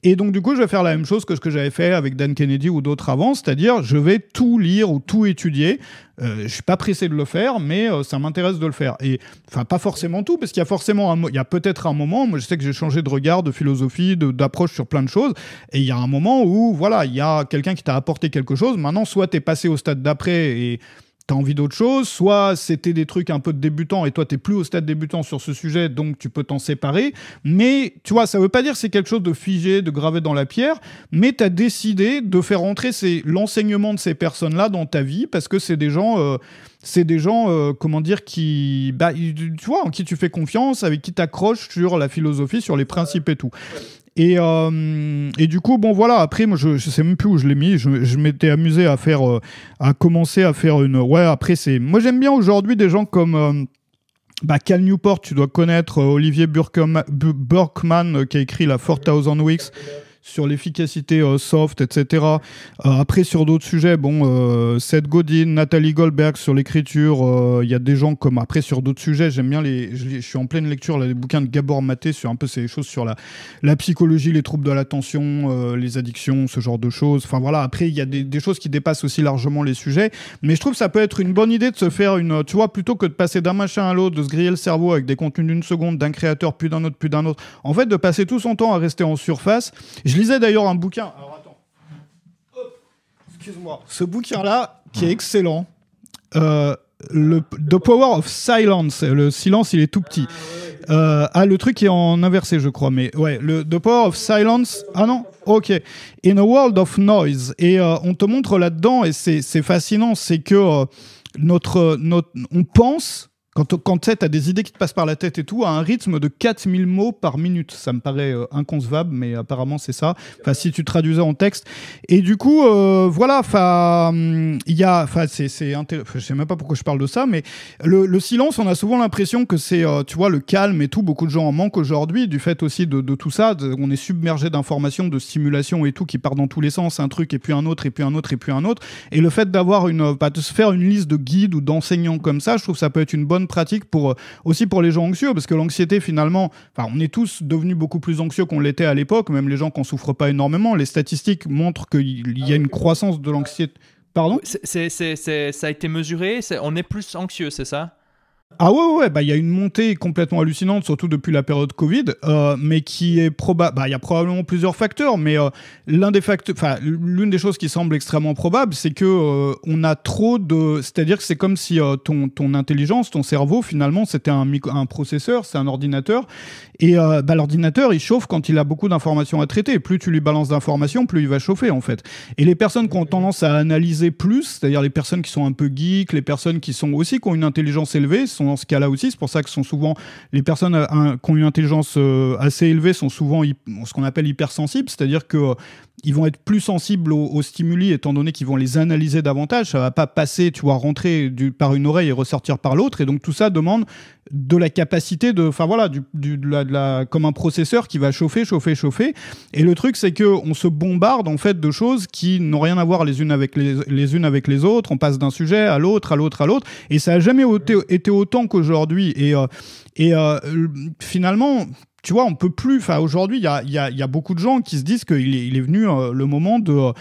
et donc, du coup, je vais faire la même chose que ce que j'avais fait avec Dan Kennedy ou d'autres avant, c'est-à-dire je vais tout lire ou tout étudier. Euh, je suis pas pressé de le faire, mais euh, ça m'intéresse de le faire. Et enfin, pas forcément tout, parce qu'il y a forcément, un, il y a peut-être un moment. Moi, je sais que j'ai changé de regard, de philosophie, d'approche sur plein de choses. Et il y a un moment où, voilà, il y a quelqu'un qui t'a apporté quelque chose. Maintenant, soit tu es passé au stade d'après et t'as envie d'autre chose, soit c'était des trucs un peu de débutant et toi t'es plus au stade débutant sur ce sujet, donc tu peux t'en séparer. Mais tu vois, ça veut pas dire c'est quelque chose de figé, de gravé dans la pierre, mais t'as décidé de faire entrer l'enseignement de ces personnes-là dans ta vie parce que c'est des gens, euh, c'est des gens, euh, comment dire, qui, bah, tu vois, en qui tu fais confiance, avec qui t'accroches sur la philosophie, sur les principes et tout. Et, euh, et, du coup, bon voilà, après, moi, je, ne sais même plus où je l'ai mis. Je, je m'étais amusé à faire, euh, à commencer à faire une. Ouais, après, c'est. Moi, j'aime bien aujourd'hui des gens comme. Euh, bah, Cal Newport, tu dois connaître Olivier Burkman, Burkman qui a écrit La 4000 Weeks sur l'efficacité euh, soft, etc. Euh, après, sur d'autres sujets, bon, euh, Seth Godin, Nathalie Goldberg sur l'écriture, il y a des gens comme après sur d'autres sujets, j'aime bien les, je, suis en pleine lecture là, les bouquins de Gabor Maté sur un peu ces choses sur la, la psychologie, les troubles de l'attention, les addictions, ce genre de choses. Enfin voilà, après, il y a des, des, choses qui dépassent aussi largement les sujets, mais je trouve que ça peut être une bonne idée de se faire une, tu vois, plutôt que de passer d'un machin à l'autre, de se griller le cerveau avec des contenus d'une seconde, d'un créateur, puis d'un autre, puis d'un autre. En fait, de passer tout son temps à rester en surface, je lisais d'ailleurs un bouquin. Alors attends. Excuse-moi. Ce bouquin-là, qui est excellent. Euh, le, The Power of Silence. Le silence, il est tout petit. Euh, ah, le truc est en inversé, je crois. Mais ouais, le The Power of Silence. Ah non Ok. In a World of Noise. Et euh, on te montre là-dedans, et c'est fascinant, c'est que notre, notre, on pense quand, quand tu as des idées qui te passent par la tête et tout, à un rythme de 4000 mots par minute. Ça me paraît euh, inconcevable, mais apparemment c'est ça. Enfin, si tu traduisais en texte. Et du coup, euh, voilà, il y a. Enfin, c'est. Je sais même pas pourquoi je parle de ça, mais le, le silence, on a souvent l'impression que c'est, euh, tu vois, le calme et tout. Beaucoup de gens en manquent aujourd'hui, du fait aussi de, de tout ça. on est submergé d'informations, de stimulations et tout qui part dans tous les sens. Un truc et puis un autre, et puis un autre, et puis un autre. Et le fait d'avoir une. Euh, pas de se faire une liste de guides ou d'enseignants comme ça, je trouve ça peut être une bonne pratique pour, euh, aussi pour les gens anxieux, parce que l'anxiété, finalement, enfin, on est tous devenus beaucoup plus anxieux qu'on l'était à l'époque, même les gens qu'on n'en souffrent pas énormément. Les statistiques montrent qu'il y a ah une croissance de l'anxiété. Pardon c'est c'est c'est Ça a été mesuré, on est plus anxieux, c'est ça ah ouais, ouais, bah il y a une montée complètement hallucinante, surtout depuis la période Covid, euh, mais qui est probable. Bah il y a probablement plusieurs facteurs, mais euh, l'un des facteurs, enfin l'une des choses qui semble extrêmement probable, c'est que euh, on a trop de, c'est-à-dire que c'est comme si ton ton intelligence, ton cerveau, finalement, c'était un un processeur, c'est un ordinateur, et bah, l'ordinateur il chauffe quand il a beaucoup d'informations à traiter. Plus tu lui balances d'informations, plus il va chauffer en fait. Et les personnes qui ont tendance à analyser plus, c'est-à-dire les personnes qui sont un peu geeks, les personnes qui sont aussi qui ont une intelligence élevée dans ce cas-là aussi. C'est pour ça que sont souvent les personnes euh, qui ont une intelligence euh, assez élevée sont souvent ce qu'on appelle hypersensibles, c'est-à-dire que ils vont être plus sensibles aux, stimuli étant donné qu'ils vont les analyser davantage. Ça va pas passer, tu vois, rentrer par une oreille et ressortir par l'autre. Et donc tout ça demande de la capacité de, enfin voilà, du, la, comme un processeur qui va chauffer, chauffer, chauffer. Et le truc, c'est que on se bombarde en fait de choses qui n'ont rien à voir les unes avec les, les unes avec les autres. On passe d'un sujet à l'autre, à l'autre, à l'autre. Et ça a jamais été, autant qu'aujourd'hui. Et euh, et euh, finalement, tu vois, on peut plus. Enfin, aujourd'hui, il y a, beaucoup de gens qui se disent qu'il est, il est venu euh, le moment de,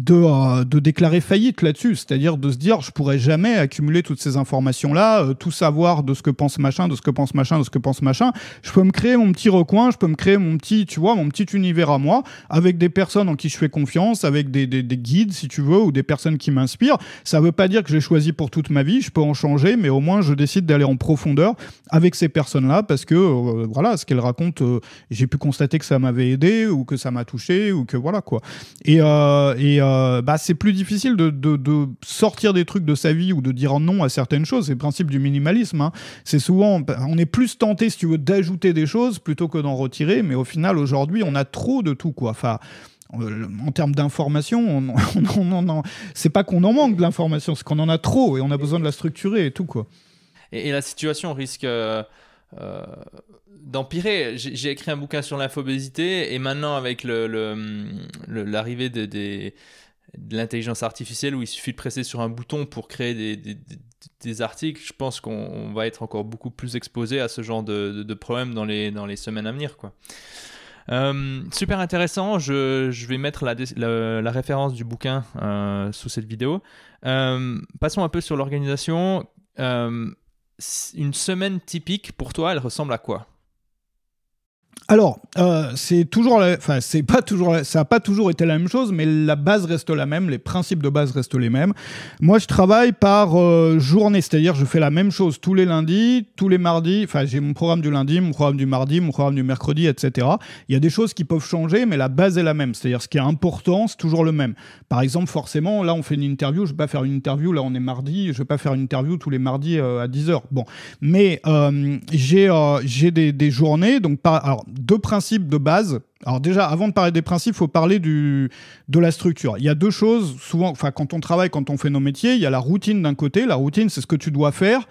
de, euh, de déclarer faillite là-dessus, c'est-à-dire de se dire je pourrais jamais accumuler toutes ces informations-là, euh, tout savoir de ce que pense machin, de ce que pense machin, de ce que pense machin. Je peux me créer mon petit recoin, je peux me créer mon petit, tu vois, mon petit univers à moi, avec des personnes en qui je fais confiance, avec des, guides si tu veux, ou des personnes qui m'inspirent. Ça ne veut pas dire que j'ai choisi pour toute ma vie, je peux en changer, mais au moins je décide d'aller en profondeur avec ces personnes-là parce que euh, voilà, ce qu'elles racontent, j'ai pu constater que ça m'avait aidé ou que ça m'a touché ou que voilà quoi. Et, et euh, bah, c'est plus difficile de, de, sortir des trucs de sa vie ou de dire non à certaines choses. C'est le principe du minimalisme. Hein. C'est souvent, on est plus tenté, si tu veux, d'ajouter des choses plutôt que d'en retirer. Mais au final, aujourd'hui, on a trop de tout, quoi. Enfin, euh, en termes d'information, on, [laughs] on, c'est pas qu'on en manque de l'information, c'est qu'on en a trop et on a besoin de la structurer et tout, quoi. Et, la situation risque. Euh, euh, d'empirer. J'ai écrit un bouquin sur l'infobésité et maintenant avec l'arrivée de, l'intelligence artificielle où il suffit de presser sur un bouton pour créer des, articles, je pense qu'on va être encore beaucoup plus exposé à ce genre de, problèmes dans les, semaines à venir. Quoi. Euh, super intéressant, je, vais mettre la, référence du bouquin euh, sous cette vidéo. passons un peu sur l'organisation une semaine typique pour toi, elle ressemble à quoi alors, euh, c'est toujours, enfin, c'est pas toujours, ça n'a pas toujours été la même chose, mais la base reste la même, les principes de base restent les mêmes. Moi, je travaille par euh, journée, c'est-à-dire je fais la même chose tous les lundis, tous les mardis. Enfin, j'ai mon programme du lundi, mon programme du mardi, mon programme du mercredi, etc. Il y a des choses qui peuvent changer, mais la base est la même. C'est-à-dire ce qui est important, c'est toujours le même. Par exemple, forcément, là, on fait une interview. Je vais pas faire une interview. Là, on est mardi. Je vais pas faire une interview tous les mardis euh, à 10 h Bon, mais j'ai j'ai des, journées. Donc, pas deux principes de base. Alors déjà, avant de parler des principes, il faut parler de la structure. Il y a deux choses, souvent, quand on travaille, quand on fait nos métiers, il y a la routine d'un côté. La routine, c'est ce que tu dois faire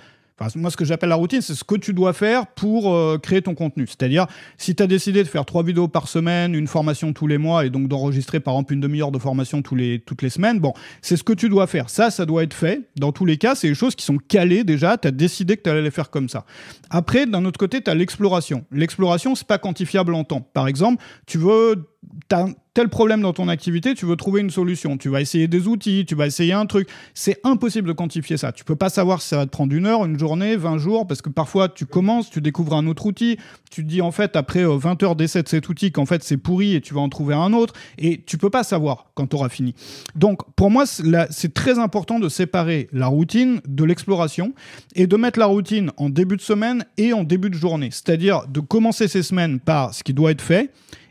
moi, ce que j'appelle la routine, c'est ce que tu dois faire pour euh, créer ton contenu. C'est-à-dire, si tu as décidé de faire trois vidéos par semaine, une formation tous les mois, et donc d'enregistrer par exemple une demi-heure de formation tous les, toutes les semaines, bon, c'est ce que tu dois faire. Ça, ça doit être fait. Dans tous les cas, c'est les choses qui sont calées déjà. Tu as décidé que tu allais les faire comme ça. Après, d'un autre côté, tu as l'exploration. L'exploration, c'est pas quantifiable en temps. Par exemple, tu veux tu as tel problème dans ton activité, tu veux trouver une solution. Tu vas essayer des outils, tu vas essayer un truc. C'est impossible de quantifier ça. Tu peux pas savoir si ça va te prendre une heure, une journée, 20 jours, parce que parfois tu commences, tu découvres un autre outil, tu dis en fait après 20 euh, heures d'essai de cet outil qu'en fait c'est pourri et tu vas en trouver un autre. Et tu peux pas savoir quand tu auras fini. Donc pour moi, c'est très important de séparer la routine de l'exploration et de mettre la routine en début de semaine et en début de journée. C'est-à-dire de commencer ces semaines par ce qui doit être fait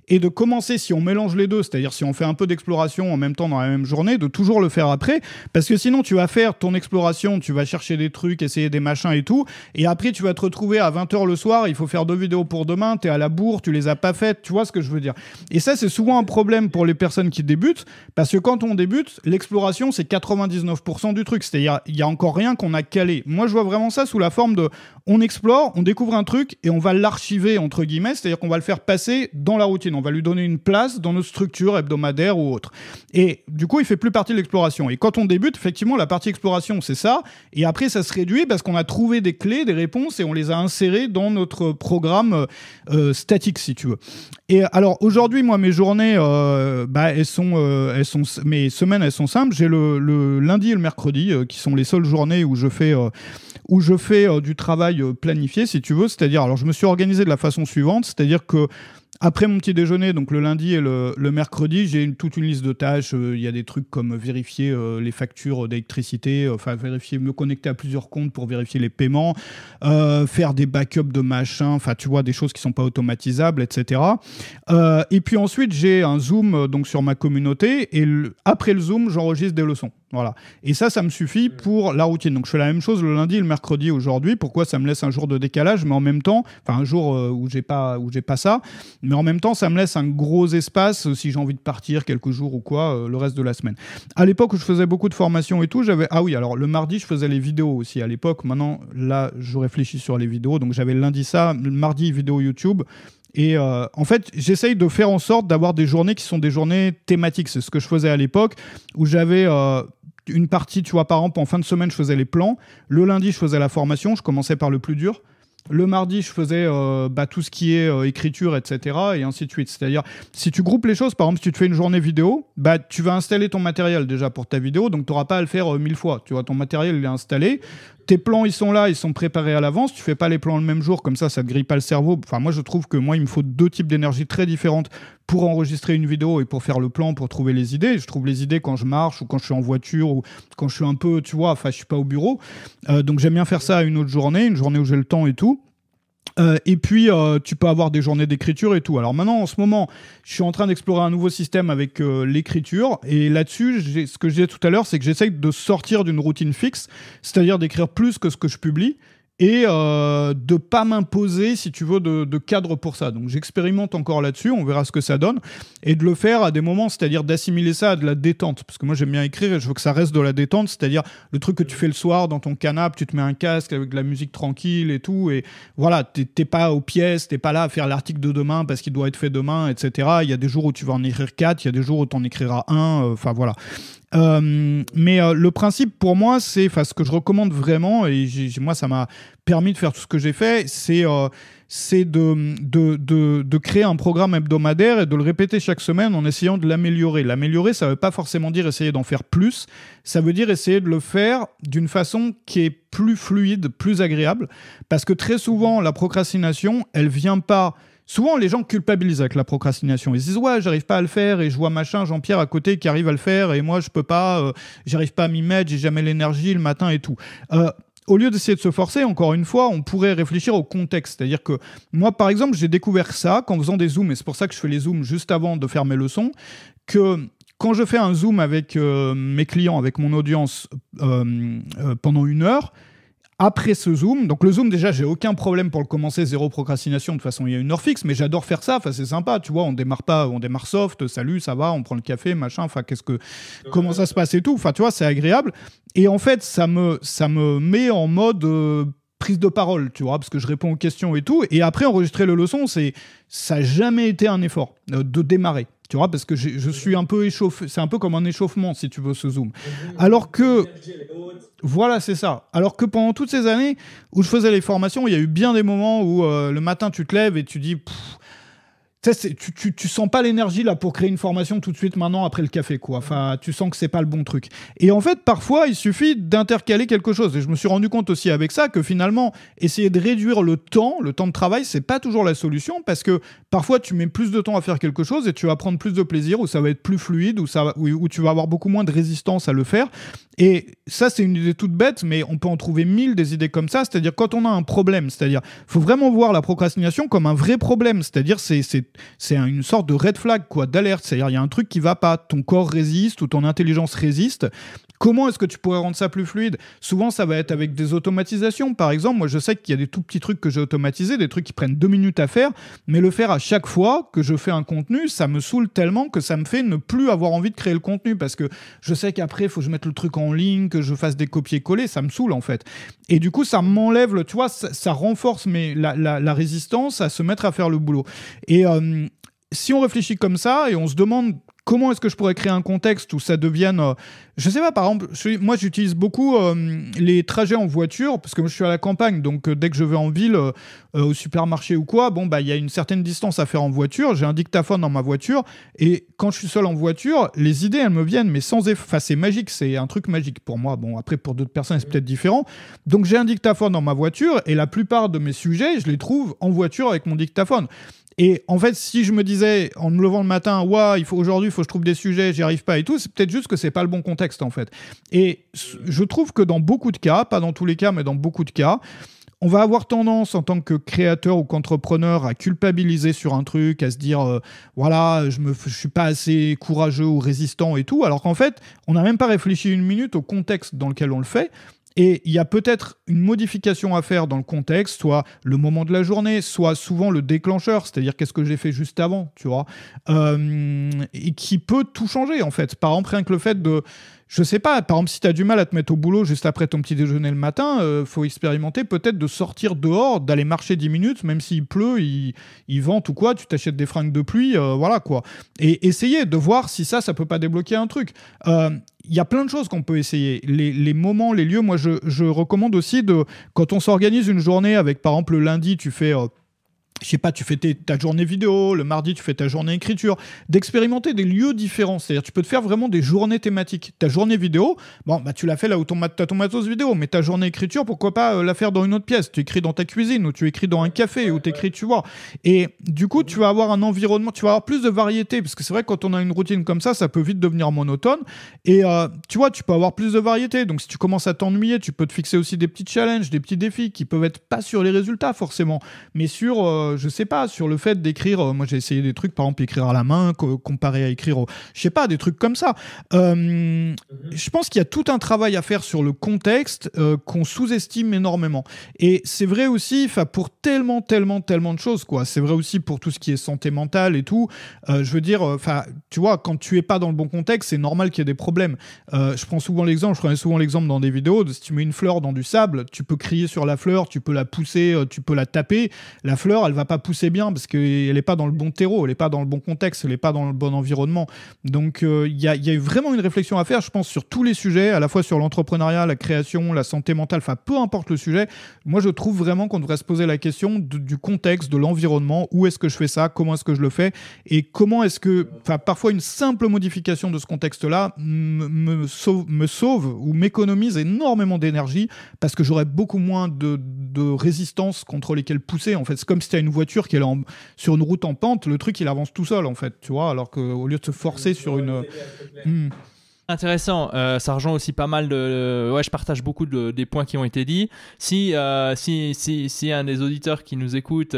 et de commencer, si on mélange les deux, c'est-à-dire si on fait un peu d'exploration en même temps dans la même journée, de toujours le faire après, parce que sinon tu vas faire ton exploration, tu vas chercher des trucs, essayer des machins et tout, et après tu vas te retrouver à 20h le soir, il faut faire deux vidéos pour demain, t'es à la bourre, tu les as pas faites, tu vois ce que je veux dire. Et ça c'est souvent un problème pour les personnes qui débutent, parce que quand on débute, l'exploration c'est 99% du truc, c'est-à-dire il y a encore rien qu'on a calé. Moi je vois vraiment ça sous la forme de on explore, on découvre un truc et on va l'archiver entre guillemets, c'est-à-dire qu'on va le faire passer dans la routine on va lui donner une place dans nos structures hebdomadaires ou autres. Et du coup, il fait plus partie de l'exploration. Et quand on débute, effectivement, la partie exploration, c'est ça. Et après, ça se réduit parce qu'on a trouvé des clés, des réponses, et on les a insérées dans notre programme euh, euh, statique, si tu veux. Et alors, aujourd'hui, moi, mes journées, euh, bah, elles sont, elles sont, mes semaines, elles sont simples. J'ai le, le, lundi et le mercredi, qui sont les seules journées où je fais, où je fais du travail planifié, si tu veux. C'est-à-dire, alors, je me suis organisé de la façon suivante, c'est-à-dire que après mon petit déjeuner, donc le lundi et le, mercredi, j'ai une, toute une liste de tâches. Euh, il y a des trucs comme vérifier euh, les factures d'électricité, euh, enfin vérifier, me connecter à plusieurs comptes pour vérifier les paiements, faire des backups de machins, enfin tu vois, des choses qui ne sont pas automatisables, etc. et puis ensuite, j'ai un Zoom donc, sur ma communauté et après le Zoom, j'enregistre des leçons. Et ça, ça me suffit mm. pour la routine. Donc je fais la même chose le lundi le mercredi aujourd'hui. Pourquoi ça me laisse un jour de décalage, mais en même temps, enfin un jour euh, où j'ai pas où j'ai pas ça, mais en même temps, ça me laisse un gros espace euh, si j'ai envie de partir quelques jours ou quoi euh, le reste de la semaine. À l'époque où je faisais beaucoup de formations et tout, j'avais ah oui, alors le mardi, je faisais les vidéos aussi à l'époque. Maintenant, là, je réfléchis sur les vidéos. Donc j'avais lundi ça, mardi vidéo YouTube, et euh, en fait, j'essaye de faire en sorte d'avoir des journées qui sont des journées thématiques. C'est ce que je faisais à l'époque, où j'avais euh, une partie, tu vois, par exemple, en fin de semaine, je faisais les plans. Le lundi, je faisais la formation. Je commençais par le plus dur. Le mardi, je faisais euh, bah, tout ce qui est écriture, etc. Et ainsi de suite. C'est-à-dire, si tu groupes les choses, par exemple, si tu te fais une journée vidéo, bah, tu vas installer ton matériel déjà pour ta vidéo, donc tu n'auras pas à le faire mille fois. Tu vois, ton matériel, il est installé tes plans, ils sont là, ils sont préparés à l'avance. Tu fais pas les plans le même jour, comme ça, ça te grille pas le cerveau. Enfin, moi, je trouve que moi, il me faut deux types d'énergie très différentes pour enregistrer une vidéo et pour faire le plan, pour trouver les idées. Je trouve les idées quand je marche ou quand je suis en voiture ou quand je suis un peu, tu vois, enfin, je suis pas au bureau. Euh, donc, j'aime bien faire ça une autre journée, une journée où j'ai le temps et tout. Euh, et puis, euh, tu peux avoir des journées d'écriture et tout. Alors maintenant, en ce moment, je suis en train d'explorer un nouveau système avec euh, l'écriture. Et là-dessus, ce que je disais tout à l'heure, c'est que j'essaye de sortir d'une routine fixe, c'est-à-dire d'écrire plus que ce que je publie et euh, de pas m'imposer, si tu veux, de, cadre pour ça. Donc j'expérimente encore là-dessus, on verra ce que ça donne, et de le faire à des moments, c'est-à-dire d'assimiler ça à de la détente, parce que moi j'aime bien écrire et je veux que ça reste de la détente, c'est-à-dire le truc que tu fais le soir dans ton canapé, tu te mets un casque avec de la musique tranquille et tout, et voilà, t'es pas aux pièces, t'es pas là à faire l'article de demain parce qu'il doit être fait demain, etc. Il y a des jours où tu vas en écrire quatre, il y a des jours où t'en écriras un, euh, enfin voilà. Euh, mais euh, le principe pour moi, c'est, ce que je recommande vraiment, et moi, ça m'a permis de faire tout ce que j'ai fait, c'est euh, de, de, créer un programme hebdomadaire et de le répéter chaque semaine en essayant de l'améliorer. L'améliorer, ça ne veut pas forcément dire essayer d'en faire plus, ça veut dire essayer de le faire d'une façon qui est plus fluide, plus agréable, parce que très souvent, la procrastination, elle vient pas Souvent, les gens culpabilisent avec la procrastination. Ils se disent ouais, j'arrive pas à le faire et je vois machin, Jean-Pierre à côté qui arrive à le faire et moi je peux pas, euh, j'arrive pas à m'y mettre, j'ai jamais l'énergie le matin et tout. Euh, au lieu d'essayer de se forcer, encore une fois, on pourrait réfléchir au contexte. C'est-à-dire que moi, par exemple, j'ai découvert ça qu'en faisant des zooms, et c'est pour ça que je fais les zooms juste avant de faire mes leçons, que quand je fais un zoom avec euh, mes clients, avec mon audience pendant une heure, après ce zoom, donc le zoom déjà j'ai aucun problème pour le commencer, zéro procrastination, de toute façon il y a une heure fixe, mais j'adore faire ça, enfin c'est sympa, tu vois, on démarre pas, on démarre soft, salut, ça va, on prend le café, machin, enfin qu'est-ce que, comment ça se passe et tout, enfin tu vois, c'est agréable, et en fait ça me, ça me met en mode euh, prise de parole, tu vois, parce que je réponds aux questions et tout, et après enregistrer le leçon, c'est, ça n'a jamais été un effort euh, de démarrer. Tu vois, parce que je suis un peu échauffé. C'est un peu comme un échauffement, si tu veux, ce zoom. Alors que. Voilà, c'est ça. Alors que pendant toutes ces années où je faisais les formations, il y a eu bien des moments où euh, le matin, tu te lèves et tu dis. Tu, tu, sens pas l'énergie là pour créer une formation tout de suite maintenant après le café quoi. Enfin, tu sens que c'est pas le bon truc. Et en fait, parfois, il suffit d'intercaler quelque chose. Et je me suis rendu compte aussi avec ça que finalement, essayer de réduire le temps, le temps de travail, c'est pas toujours la solution parce que parfois tu mets plus de temps à faire quelque chose et tu vas prendre plus de plaisir ou ça va être plus fluide ou ça tu vas avoir beaucoup moins de résistance à le faire. Et ça, c'est une idée toute bête, mais on peut en trouver mille des idées comme ça. C'est-à-dire quand on a un problème, c'est-à-dire faut vraiment voir la procrastination comme un vrai problème. C'est-à-dire c'est c'est une sorte de red flag, quoi, d'alerte. C'est-à-dire, il y a un truc qui va pas. Ton corps résiste ou ton intelligence résiste. Comment est-ce que tu pourrais rendre ça plus fluide Souvent, ça va être avec des automatisations. Par exemple, moi, je sais qu'il y a des tout petits trucs que j'ai automatisés, des trucs qui prennent deux minutes à faire, mais le faire à chaque fois que je fais un contenu, ça me saoule tellement que ça me fait ne plus avoir envie de créer le contenu parce que je sais qu'après, il faut que je mette le truc en ligne, que je fasse des copier-coller, ça me saoule en fait. Et du coup, ça m'enlève, tu vois, ça, renforce mais la, résistance à se mettre à faire le boulot. Et euh, euh, si on réfléchit comme ça et on se demande comment est-ce que je pourrais créer un contexte où ça devienne. Je euh, je sais pas, par exemple, moi j'utilise beaucoup euh, les trajets en voiture, parce que je suis à la campagne, donc dès que je vais en ville, au supermarché ou quoi, bon, bah il y a une certaine distance à faire en voiture, j'ai un dictaphone dans ma voiture, et quand je suis seul en voiture, les idées elles me viennent, mais sans effet. c'est magique, c'est un truc magique pour moi. Bon, après pour d'autres personnes c'est peut-être différent. Donc j'ai un dictaphone dans ma voiture, et la plupart de mes sujets, je les trouve en voiture avec mon dictaphone. Et en fait, si je me disais en me levant le matin, ouais, il faut aujourd'hui, il faut que je trouve des sujets, j'y arrive pas et tout, c'est peut-être juste que c'est pas le bon contexte en fait. Et je trouve que dans beaucoup de cas, pas dans tous les cas, mais dans beaucoup de cas, on va avoir tendance en tant que créateur ou qu'entrepreneur à culpabiliser sur un truc, à se dire euh, voilà, je ne suis pas assez courageux ou résistant et tout, alors qu'en fait, on n'a même pas réfléchi une minute au contexte dans lequel on le fait. Et il y a peut-être une modification à faire dans le contexte, soit le moment de la journée, soit souvent le déclencheur, c'est-à-dire qu'est-ce que j'ai fait juste avant, tu vois, euh, et qui peut tout changer en fait. Par exemple, que le fait de je sais pas, par exemple, si tu as du mal à te mettre au boulot juste après ton petit déjeuner le matin, euh, faut expérimenter peut-être de sortir dehors, d'aller marcher 10 minutes, même s'il pleut, il, il, vente ou quoi, tu t'achètes des fringues de pluie, euh, voilà quoi. Et essayer de voir si ça, ça peut pas débloquer un truc. Il euh, y a plein de choses qu'on peut essayer. Les, moments, les lieux, moi je, je recommande aussi de, quand on s'organise une journée avec, par exemple, le lundi, tu fais euh, je sais pas, tu fais ta journée vidéo, le mardi tu fais ta journée écriture, d'expérimenter des lieux différents. C'est-à-dire tu peux te faire vraiment des journées thématiques. Ta journée vidéo, bon, bah tu l'as fait là où tu as ton matos vidéo, mais ta journée écriture, pourquoi pas euh, la faire dans une autre pièce Tu écris dans ta cuisine, ou tu écris dans un café, ou tu écris, tu vois. Et du coup, tu vas avoir un environnement, tu vas avoir plus de variété, parce que c'est vrai que quand on a une routine comme ça, ça peut vite devenir monotone. Et euh, tu vois, tu peux avoir plus de variété. Donc si tu commences à t'ennuyer, tu peux te fixer aussi des petits challenges, des petits défis qui peuvent être pas sur les résultats forcément, mais sur... Euh, euh, je sais pas, sur le fait d'écrire. Euh, moi, j'ai essayé des trucs, par exemple, écrire à la main, comparé à écrire, je sais pas, des trucs comme ça. Euh, mhm. je pense qu'il y a tout un travail à faire sur le contexte qu'on sous-estime énormément. Et c'est vrai aussi, enfin, pour tellement, tellement, tellement de choses, quoi. C'est vrai aussi pour tout ce qui est santé mentale et tout. je veux dire, enfin, tu vois, quand tu es pas dans le bon contexte, c'est normal qu'il y ait des problèmes. je prends souvent l'exemple, je prends souvent l'exemple dans des vidéos. De, si tu mets une fleur dans du sable, tu peux crier sur la fleur, tu peux la pousser, tu peux la taper. La fleur, elle va pas pousser bien parce qu'elle n'est pas dans le bon terreau, elle n'est pas dans le bon contexte, elle n'est pas dans le bon environnement. Donc euh, il y, a, y, vraiment une réflexion à faire, je pense, sur tous les sujets, à la fois sur l'entrepreneuriat, la création, la santé mentale, enfin peu importe le sujet. Moi, je trouve vraiment qu'on devrait se poser la question du contexte, de l'environnement, où est-ce que je fais ça, comment est-ce que je le fais, et comment est-ce que, enfin, parfois une simple modification de ce contexte-là me sauve, me sauve ou m'économise énormément d'énergie parce que j'aurais beaucoup moins de, résistance contre lesquelles pousser. En fait, c'est comme si tu une voiture qui est sur une route en pente, le truc il avance tout seul en fait, tu vois, alors qu'au lieu de se forcer sur une. Euh, hmm. Intéressant, euh, ça rejoint aussi pas mal de. Euh, ouais, je partage beaucoup des points qui ont été dits. Si, si, si, un des auditeurs qui nous écoute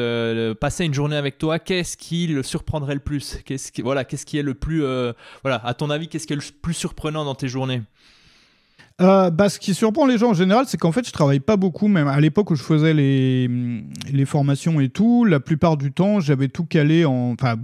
passait une journée avec toi, qu'est-ce qui le surprendrait le plus Qu'est-ce qui, voilà, qu'est-ce qui est le plus. voilà, à ton avis, qu'est-ce qui est le plus surprenant dans tes journées euh, bah, ce qui surprend les gens en général, c'est qu'en fait, je travaille pas beaucoup, même à l'époque où je faisais les, les formations et tout. La plupart du temps, j'avais tout calé en. Enfin,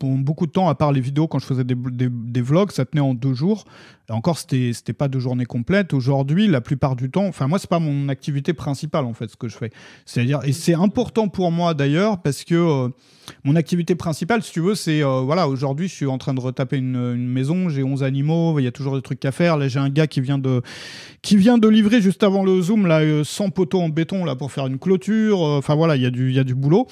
beaucoup de temps, à part les vidéos, quand je faisais des, des, vlogs, ça tenait en deux jours. encore, c'était pas deux journées complètes. Aujourd'hui, la plupart du temps, enfin, moi, c'est pas mon activité principale, en fait, ce que je fais. C'est-à-dire, et c'est important pour moi d'ailleurs, parce que. Euh, mon activité principale, si tu veux, c'est euh, voilà, aujourd'hui, je suis en train de retaper une, maison, j'ai 11 animaux, il y a toujours des trucs à faire. Là, j'ai un gars qui vient de qui vient de livrer juste avant le zoom là 100 euh, poteaux en béton là pour faire une clôture. Euh, enfin voilà, il y a du du boulot.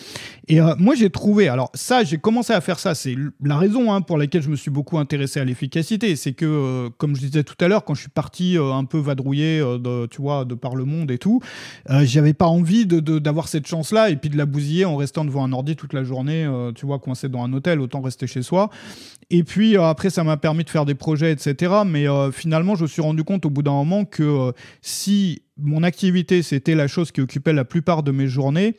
Et moi, j'ai trouvé. Alors ça, j'ai commencé à faire ça, c'est la raison hein, pour laquelle je me suis beaucoup intéressé à l'efficacité, c'est que comme je disais tout à l'heure, quand je suis parti un peu vadrouiller de, tu vois, de par le monde et tout, j'avais pas envie de d'avoir cette chance là et puis de la bousiller en restant devant un ordi toute la journée euh, tu vois, coincé dans un hôtel, autant rester chez soi. Et puis euh, après, ça m'a permis de faire des projets, etc. Mais euh, finalement, je me suis rendu compte au bout d'un moment que si mon activité, c'était la chose qui occupait la plupart de mes journées,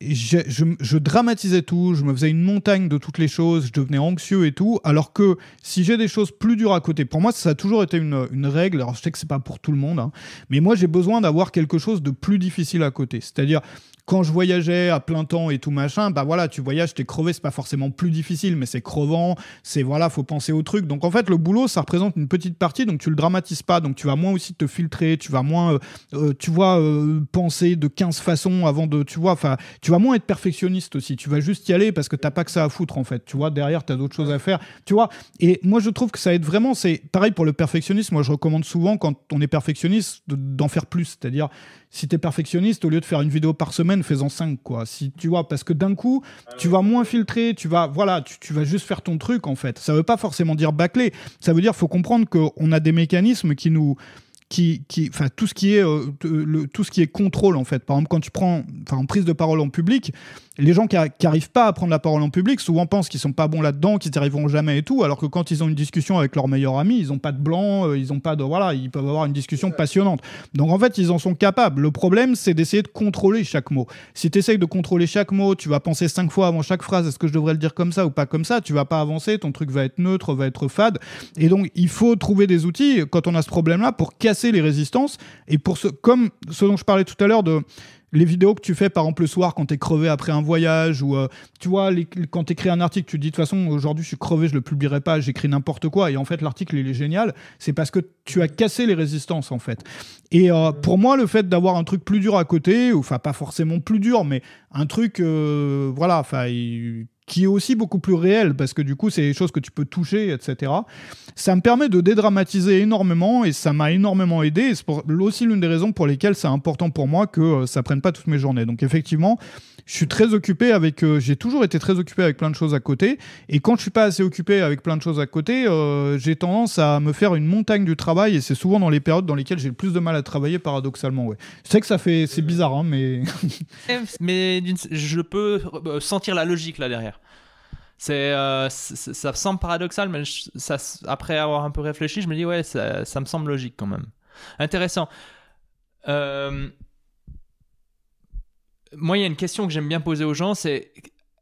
je, dramatisais tout, je me faisais une montagne de toutes les choses, je devenais anxieux et tout, alors que si j'ai des choses plus dures à côté, pour moi ça a toujours été une, règle, alors je sais que c'est pas pour tout le monde, hein. mais moi j'ai besoin d'avoir quelque chose de plus difficile à côté, c'est-à-dire quand je voyageais à plein temps et tout machin, bah voilà, tu voyages, t'es crevé, c'est pas forcément plus difficile, mais c'est crevant, c'est voilà, faut penser au truc. Donc en fait, le boulot, ça représente une petite partie, donc tu le dramatises pas, donc tu vas moins aussi te filtrer, tu vas moins, euh, euh, tu vois, euh, penser de 15 façons avant de, tu vois, enfin, tu vas moins être perfectionniste aussi, tu vas juste y aller parce que t'as pas que ça à foutre en fait, tu vois, derrière t'as d'autres choses à faire, tu vois. Et moi, je trouve que ça aide vraiment, c'est pareil pour le perfectionniste, moi je recommande souvent quand on est perfectionniste d'en faire plus, c'est-à-dire si t'es perfectionniste, au lieu de faire une vidéo par semaine, fais-en cinq, quoi. Si, tu vois, parce que d'un coup, ah tu vas moins filtrer, tu vas, voilà, tu, vas juste faire ton truc, en fait. Ça veut pas forcément dire bâcler. Ça veut dire, faut comprendre qu'on a des mécanismes qui nous, qui, enfin tout ce qui est, euh, euh, le, tout ce qui est contrôle en fait. Par exemple, quand tu prends, en prise de parole en public, les gens qui, n'arrivent pas à prendre la parole en public souvent pensent qu'ils sont pas bons là-dedans, qu'ils n'y arriveront jamais et tout, alors que quand ils ont une discussion avec leur meilleur ami, ils n'ont pas de blanc, euh, ils ont pas de, voilà, ils peuvent avoir une discussion passionnante. Donc en fait, ils en sont capables. Le problème, c'est d'essayer de contrôler chaque mot. Si tu essayes de contrôler chaque mot, tu vas penser cinq fois avant chaque phrase, est-ce que je devrais le dire comme ça ou pas comme ça, tu vas pas avancer, ton truc va être neutre, va être fade. Et donc, il faut trouver des outils quand on a ce problème-là pour casser les résistances. Et pour ce, comme ce dont je parlais tout à l'heure de les vidéos que tu fais, par exemple, le soir quand t'es crevé après un voyage, ou euh, tu vois, les, quand écris un article, tu te dis de toute façon, aujourd'hui je suis crevé, je le publierai pas, j'écris n'importe quoi, et en fait l'article il est génial, c'est parce que tu as cassé les résistances en fait. Et euh, pour moi, le fait d'avoir un truc plus dur à côté, enfin pas forcément plus dur, mais un truc, euh, voilà, enfin qui est aussi beaucoup plus réel, parce que du coup, c'est des choses que tu peux toucher, etc. Ça me permet de dédramatiser énormément et ça m'a énormément aidé. C'est aussi l'une des raisons pour lesquelles c'est important pour moi que euh, ça prenne pas toutes mes journées. Donc, effectivement, je suis très occupé avec. Euh, j'ai toujours été très occupé avec plein de choses à côté. Et quand je suis pas assez occupé avec plein de choses à côté, euh, j'ai tendance à me faire une montagne du travail. Et c'est souvent dans les périodes dans lesquelles j'ai le plus de mal à travailler, paradoxalement. Ouais. Je sais que ça fait. C'est euh, bizarre, hein, mais. [laughs] mais je peux sentir la logique là derrière. C'est, me ça semble paradoxal, mais ça, après avoir un peu réfléchi, je me dis ouais, ça, ça me semble logique quand même. Intéressant. Euh, moi, il y a une question que j'aime bien poser aux gens, c'est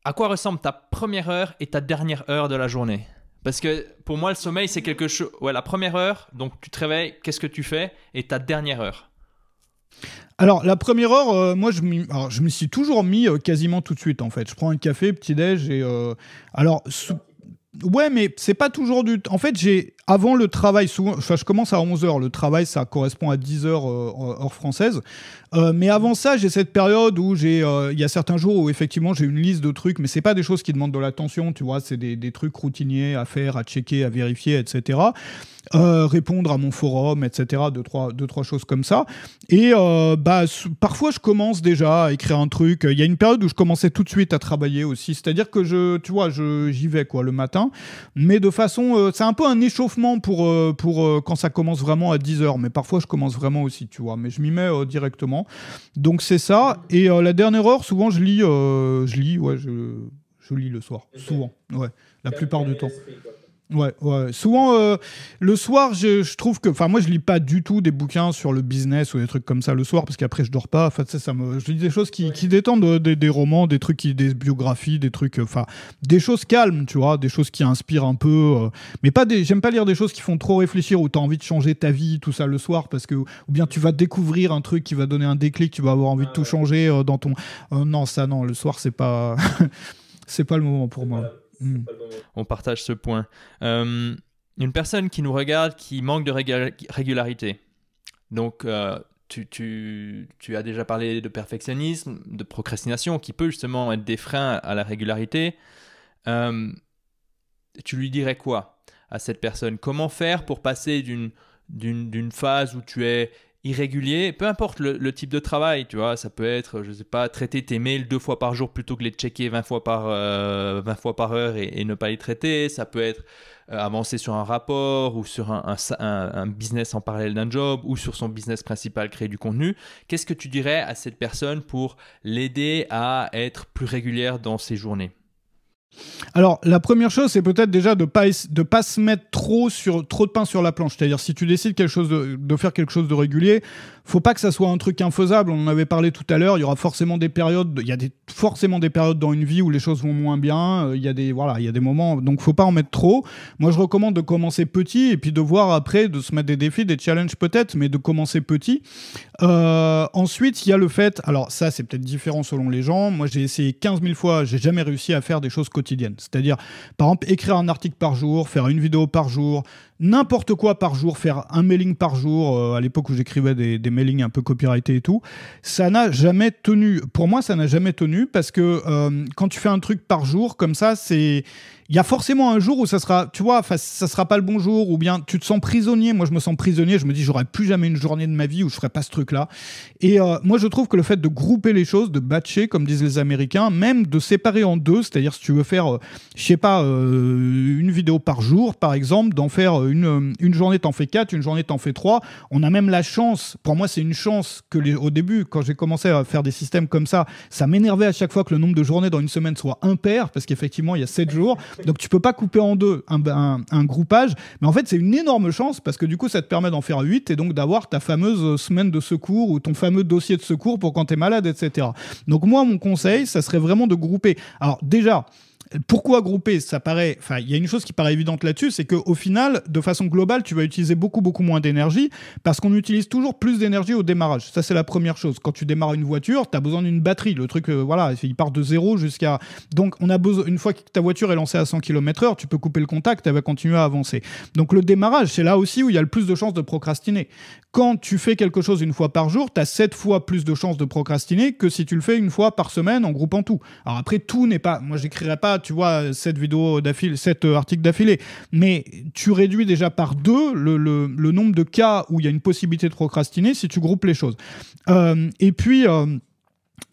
à quoi ressemble ta première heure et ta dernière heure de la journée Parce que pour moi, le sommeil, c'est quelque chose... Ouais, la première heure, donc tu te réveilles, qu'est-ce que tu fais Et ta dernière heure alors la première heure, euh, moi je me suis toujours mis euh, quasiment tout de suite en fait. Je prends un café, petit déj et euh, alors Ouais, mais c'est pas toujours du. En fait, j'ai avant le travail, souvent, je commence à 11h, le travail ça correspond à 10h euh, hors française. Euh, mais avant ça, j'ai cette période où j'ai euh, il y a certains jours où effectivement j'ai une liste de trucs, mais c'est pas des choses qui demandent de l'attention, tu vois, c'est des, trucs routiniers à faire, à checker, à vérifier, etc. Euh, répondre à mon forum, etc. Deux trois, deux, trois choses comme ça. Et euh, bah, parfois, je commence déjà à écrire un truc. Il y a une période où je commençais tout de suite à travailler aussi. C'est-à-dire que je, tu vois, j'y vais quoi le matin. Mais de façon, euh, c'est un peu un échauffement pour, pour quand ça commence vraiment à 10h. Mais parfois, je commence vraiment aussi, tu vois. Mais je m'y mets directement. Donc, c'est ça. Et la dernière heure, souvent, je lis, je lis, ouais, je, lis le soir. Souvent, ouais, la plupart du temps. Ouais, Souvent, euh, le soir, je, trouve que. Enfin, moi, je lis pas du tout des bouquins sur le business ou des trucs comme ça le soir, parce qu'après, je dors pas. Enfin, ça, ça me. Je lis des choses qui, qui détendent, euh, des, romans, des trucs, qui, des biographies, des trucs. Euh, enfin, des choses calmes, tu vois, des choses qui inspirent un peu. mais pas des. J'aime pas lire des choses qui font trop réfléchir ou t'as envie de changer ta vie, tout ça le soir, parce que. Ou bien tu vas découvrir un truc qui va donner un déclic, tu vas avoir envie de ah tout changer dans ton. non, ça, non, le soir, c'est pas. [laughs] c'est pas le moment pour moi. Hmm. On partage ce point. Euh, une personne qui nous regarde qui manque de régularité. Donc, euh, tu, as déjà parlé de perfectionnisme, de procrastination, qui peut justement être des freins à la régularité. Euh, tu lui dirais quoi à cette personne Comment faire pour passer d'une phase où tu es irrégulier, peu importe le, type de travail, tu vois, ça peut être, je sais pas, traiter tes mails deux fois par jour plutôt que les checker 20 fois par, euh, fois par heure et, ne pas les traiter, ça peut être euh, avancer sur un rapport ou sur un business en parallèle d'un job ou sur son business principal, créer du contenu. Qu'est-ce que tu dirais à cette personne pour l'aider à être plus régulière dans ses journées alors, la première chose, c'est peut-être déjà de pas de pas se mettre trop sur trop de pain sur la planche. C'est-à-dire, si tu décides quelque chose de, faire quelque chose de régulier, faut pas que ça soit un truc infaisable. On en avait parlé tout à l'heure. Il y aura forcément des périodes. Il y a forcément des périodes dans une vie où les choses vont moins bien. Euh, il y a des voilà, il y a des moments. Donc, faut pas en mettre trop. Moi, je recommande de commencer petit et puis de voir après de se mettre des défis, des challenges peut-être, mais de commencer petit. Euh, ensuite, il y a le fait. Alors, ça, c'est peut-être différent selon les gens. Moi, j'ai essayé 15 000 fois. J'ai jamais réussi à faire des choses c'est-à-dire, par exemple, écrire un article par jour, faire une vidéo par jour, n'importe quoi par jour, faire un mailing par jour, euh, à l'époque où j'écrivais des, mailings un peu copyrightés et tout, ça n'a jamais tenu. Pour moi, ça n'a jamais tenu parce que euh, quand tu fais un truc par jour, comme ça, c'est. Il y a forcément un jour où ça sera, tu vois, ça sera pas le bon jour, ou bien tu te sens prisonnier. Moi, je me sens prisonnier. Je me dis, j'aurai plus jamais une journée de ma vie où je ferai pas ce truc-là. Et euh, moi, je trouve que le fait de grouper les choses, de batcher, comme disent les Américains, même de séparer en deux, c'est-à-dire si tu veux faire, je sais pas, une vidéo par jour, par exemple, d'en faire euh, une, journée, t'en fais 4, une journée, t'en fais 3. On a même la chance, pour moi, c'est une chance que au début, quand j'ai commencé à faire des systèmes comme ça, ça m'énervait à chaque fois que le nombre de journées dans une semaine soit impair, parce qu'effectivement, il y a 7 jours. Donc, tu peux pas couper en deux un, groupage. Mais en fait, c'est une énorme chance, parce que du coup, ça te permet d'en faire 8 et donc d'avoir ta fameuse semaine de secours ou ton fameux dossier de secours pour quand t'es malade, etc. Donc, moi, mon conseil, ça serait vraiment de grouper. Alors, déjà, pourquoi grouper Ça paraît. Enfin, il y a une chose qui paraît évidente là-dessus, c'est qu'au final, de façon globale, tu vas utiliser beaucoup, beaucoup moins d'énergie parce qu'on utilise toujours plus d'énergie au démarrage. Ça, c'est la première chose. Quand tu démarres une voiture, tu as besoin d'une batterie. Le truc, euh, voilà, il part de zéro jusqu'à. Donc, on a Une fois que ta voiture est lancée à 100 km/h, tu peux couper le contact, elle va continuer à avancer. Donc, le démarrage, c'est là aussi où il y a le plus de chances de procrastiner. Quand tu fais quelque chose une fois par jour, tu as 7 fois plus de chances de procrastiner que si tu le fais une fois par semaine en groupant tout. Alors, après, tout n'est pas. Moi, j'écrirais pas tu vois, cette vidéo d'affilée, cet euh, article d'affilée. Mais tu réduis déjà par deux le, nombre de cas où il y a une possibilité de procrastiner si tu groupes les choses. Euh, et puis. Euh,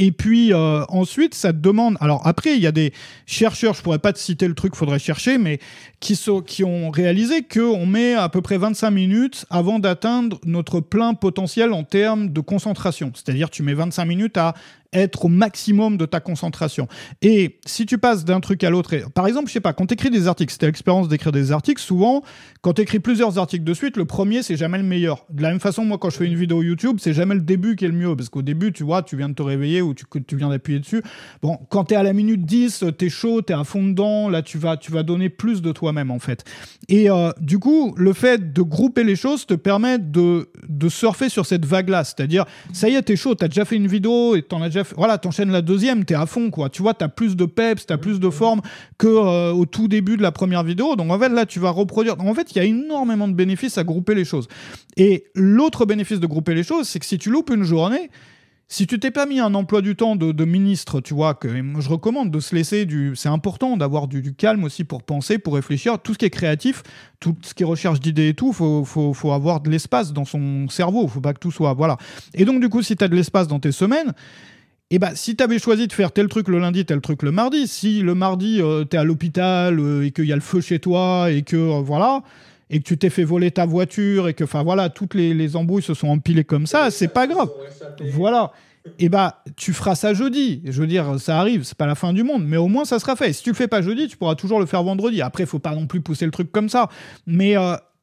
et puis ensuite, ça te demande. Alors après, il y a des chercheurs, je pourrais pas te citer le truc, faudrait chercher, mais qui, qui ont réalisé qu'on met à peu près 25 minutes avant d'atteindre notre plein potentiel en termes de concentration. C'est-à-dire, tu mets 25 minutes à être au maximum de ta concentration. Et si tu passes d'un truc à l'autre, par exemple, je sais pas, quand tu écris des articles, c'était l'expérience d'écrire des articles, souvent, quand tu écris plusieurs articles de suite, le premier, c'est jamais le meilleur. De la même façon, moi, quand je fais une vidéo YouTube, c'est jamais le début qui est le mieux, parce qu'au début, tu vois, tu viens de te réveiller ou tu, tu viens d'appuyer dessus. Bon, quand tu es à la minute 10, tu es chaud, tu es à fond dedans, là, tu vas, tu vas donner plus de toi-même, en fait. Et euh, du coup, le fait de grouper les choses te permet de, de surfer sur cette vague-là, c'est-à-dire, ça y est, tu es chaud, tu as déjà fait une vidéo et tu en as déjà voilà, t'enchaînes la deuxième, t'es à fond, quoi. Tu vois, t'as plus de peps, t'as plus de forme que euh, au tout début de la première vidéo. Donc en fait, là, tu vas reproduire. en fait, il y a énormément de bénéfices à grouper les choses. Et l'autre bénéfice de grouper les choses, c'est que si tu loupes une journée, si tu t'es pas mis un emploi du temps de, ministre, tu vois, que je recommande de se laisser du. C'est important d'avoir du, calme aussi pour penser, pour réfléchir. Tout ce qui est créatif, tout ce qui recherche d'idées et tout, faut, faut, faut avoir de l'espace dans son cerveau. Faut pas que tout soit. Voilà. Et donc, du coup, si tu as de l'espace dans tes semaines, et eh bah, ben, si t'avais choisi de faire tel truc le lundi, tel truc le mardi, si le mardi, tu euh, t'es à l'hôpital euh, et qu'il y a le feu chez toi et que, euh, voilà, et que tu t'es fait voler ta voiture et que, enfin, voilà, toutes les, les, embrouilles se sont empilées comme ça, c'est pas grave. Voilà. Et eh bah, ben, tu feras ça jeudi. Je veux dire, ça arrive, c'est pas la fin du monde, mais au moins ça sera fait. Si tu le fais pas jeudi, tu pourras toujours le faire vendredi. Après, faut pas non plus pousser le truc comme ça. Mais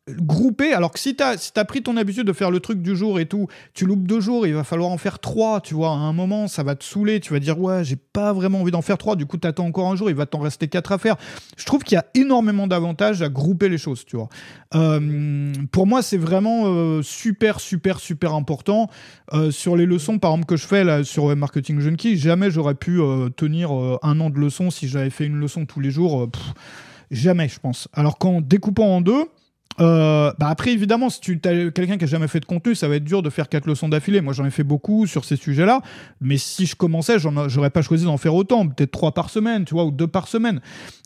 Grouper, Alors que si t'as si as pris ton habitude de faire le truc du jour et tout, tu loupes deux jours, il va falloir en faire trois, tu vois. À un moment, ça va te saouler, tu vas dire ouais, j'ai pas vraiment envie d'en faire trois. Du coup, tu attends encore un jour, il va t'en rester quatre à faire. Je trouve qu'il y a énormément d'avantages à grouper les choses, tu vois. Euh, pour moi, c'est vraiment euh, super, super, super important. Euh, sur les leçons, par exemple, que je fais là, sur Web Marketing Junkie, jamais j'aurais pu tenir un an de leçons si j'avais fait une leçon tous les jours. jamais, je pense. Alors qu'en découpant en deux, euh, bah après, évidemment, si tu as quelqu'un qui a jamais fait de contenu, ça va être dur de faire quatre leçons d'affilée. Moi, j'en ai fait beaucoup sur ces sujets-là, mais si je commençais, j'aurais pas choisi d'en faire autant, peut-être trois par semaine, tu vois, ou deux par semaine.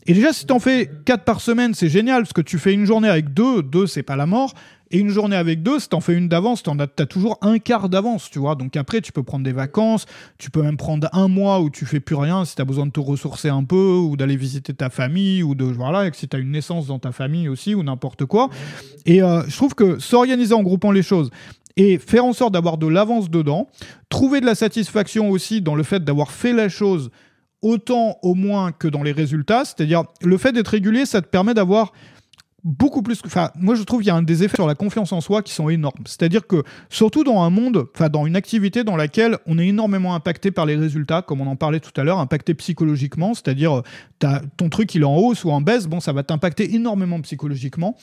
Et déjà, si t'en fais quatre par semaine, c'est génial, parce que tu fais une journée avec deux, deux, c'est pas la mort. Et une journée avec deux, si t'en fais une d'avance, t'en as, as, toujours un quart d'avance, tu vois. Donc après, tu peux prendre des vacances, tu peux même prendre un mois où tu fais plus rien si t'as besoin de te ressourcer un peu ou d'aller visiter ta famille ou de voilà, que si t'as une naissance dans ta famille aussi ou n'importe quoi. Et euh, je trouve que s'organiser en groupant les choses et faire en sorte d'avoir de l'avance dedans, trouver de la satisfaction aussi dans le fait d'avoir fait la chose autant au moins que dans les résultats, c'est-à-dire le fait d'être régulier, ça te permet d'avoir beaucoup plus. Enfin, moi, je trouve qu'il y a un des effets sur la confiance en soi qui sont énormes. C'est-à-dire que, surtout dans un monde, enfin, dans une activité dans laquelle on est énormément impacté par les résultats, comme on en parlait tout à l'heure, impacté psychologiquement, c'est-à-dire euh, ton truc, il est en hausse ou en baisse, bon, ça va t'impacter énormément psychologiquement.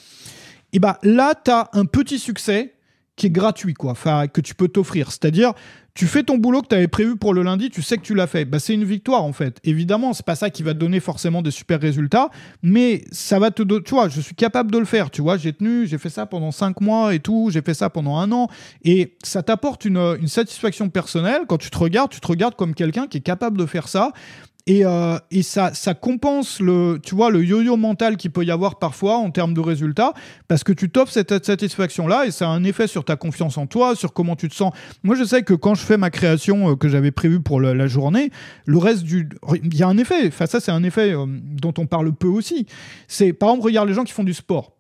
Et bah là, tu as un petit succès qui est gratuit, quoi, que tu peux t'offrir. C'est-à-dire, tu fais ton boulot que tu avais prévu pour le lundi, tu sais que tu l'as fait. Bah, c'est une victoire, en fait. Évidemment, c'est pas ça qui va te donner forcément des super résultats, mais ça va te donner. Tu vois, je suis capable de le faire. Tu vois, j'ai tenu, j'ai fait ça pendant cinq mois et tout, j'ai fait ça pendant un an. Et ça t'apporte une satisfaction personnelle. Quand tu te regardes, tu te regardes comme quelqu'un qui est capable de faire ça. Euh, et, ça, ça compense le, tu vois, le yo-yo mental qu'il peut y avoir parfois en termes de résultats, parce que tu topes cette satisfaction-là et ça a un effet sur ta confiance en toi, sur comment tu te sens. Moi, je sais que quand je fais ma création euh, que j'avais prévue pour la, journée, le reste du. Il y a un effet, enfin, ça, c'est un effet euh, dont on parle peu aussi. C'est, par exemple, regarde les gens qui font du sport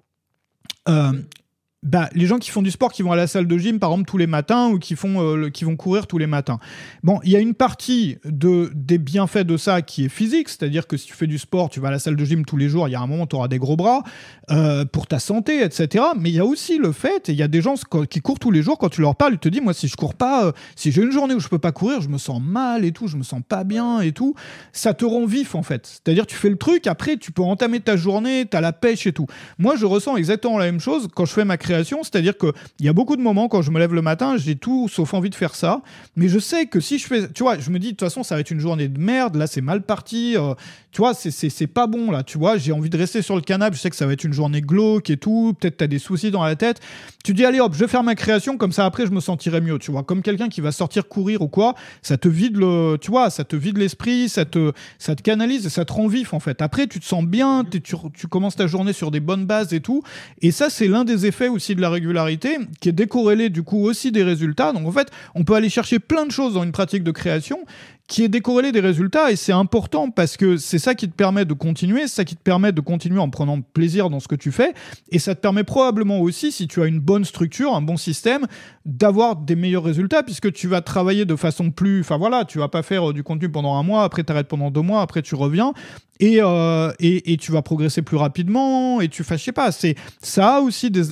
bah, les gens qui font du sport, qui vont à la salle de gym par exemple tous les matins ou qui, font, euh, qui vont courir tous les matins. Bon, il y a une partie de, des bienfaits de ça qui est physique, c'est-à-dire que si tu fais du sport, tu vas à la salle de gym tous les jours, il y a un moment, tu auras des gros bras euh, pour ta santé, etc. Mais il y a aussi le fait, et il y a des gens qui courent tous les jours, quand tu leur parles, ils te disent, moi si je cours pas, euh, si j'ai une journée où je peux pas courir, je me sens mal et tout, je me sens pas bien et tout, ça te rend vif en fait. C'est-à-dire tu fais le truc, après tu peux entamer ta journée, tu as la pêche et tout. Moi je ressens exactement la même chose quand je fais ma c'est-à-dire qu'il y a beaucoup de moments quand je me lève le matin, j'ai tout sauf envie de faire ça, mais je sais que si je fais, tu vois, je me dis de toute façon ça va être une journée de merde, là c'est mal parti, euh, tu vois, c'est pas bon là, tu vois, j'ai envie de rester sur le canapé, je sais que ça va être une journée glauque et tout, peut-être t'as des soucis dans la tête, tu dis allez hop, je vais faire ma création, comme ça après je me sentirai mieux, tu vois, comme quelqu'un qui va sortir courir ou quoi, ça te vide le, tu vois, ça te vide l'esprit, ça te, ça canalise et ça te rend vif en fait. Après tu te sens bien, tu, tu commences ta journée sur des bonnes bases et tout, et ça c'est l'un des effets aussi de la régularité, qui est décorrélée du coup aussi des résultats. Donc en fait, on peut aller chercher plein de choses dans une pratique de création qui est décorrélée des résultats, et c'est important parce que c'est ça qui te permet de continuer, c'est ça qui te permet de continuer en prenant plaisir dans ce que tu fais, et ça te permet probablement aussi, si tu as une bonne structure, un bon système, d'avoir des meilleurs résultats, puisque tu vas travailler de façon plus... Enfin voilà, tu vas pas faire euh, du contenu pendant un mois, après tu arrêtes pendant deux mois, après tu reviens. Euh, et, et, tu vas progresser plus rapidement et tu fais, pas, c'est, ça a aussi des,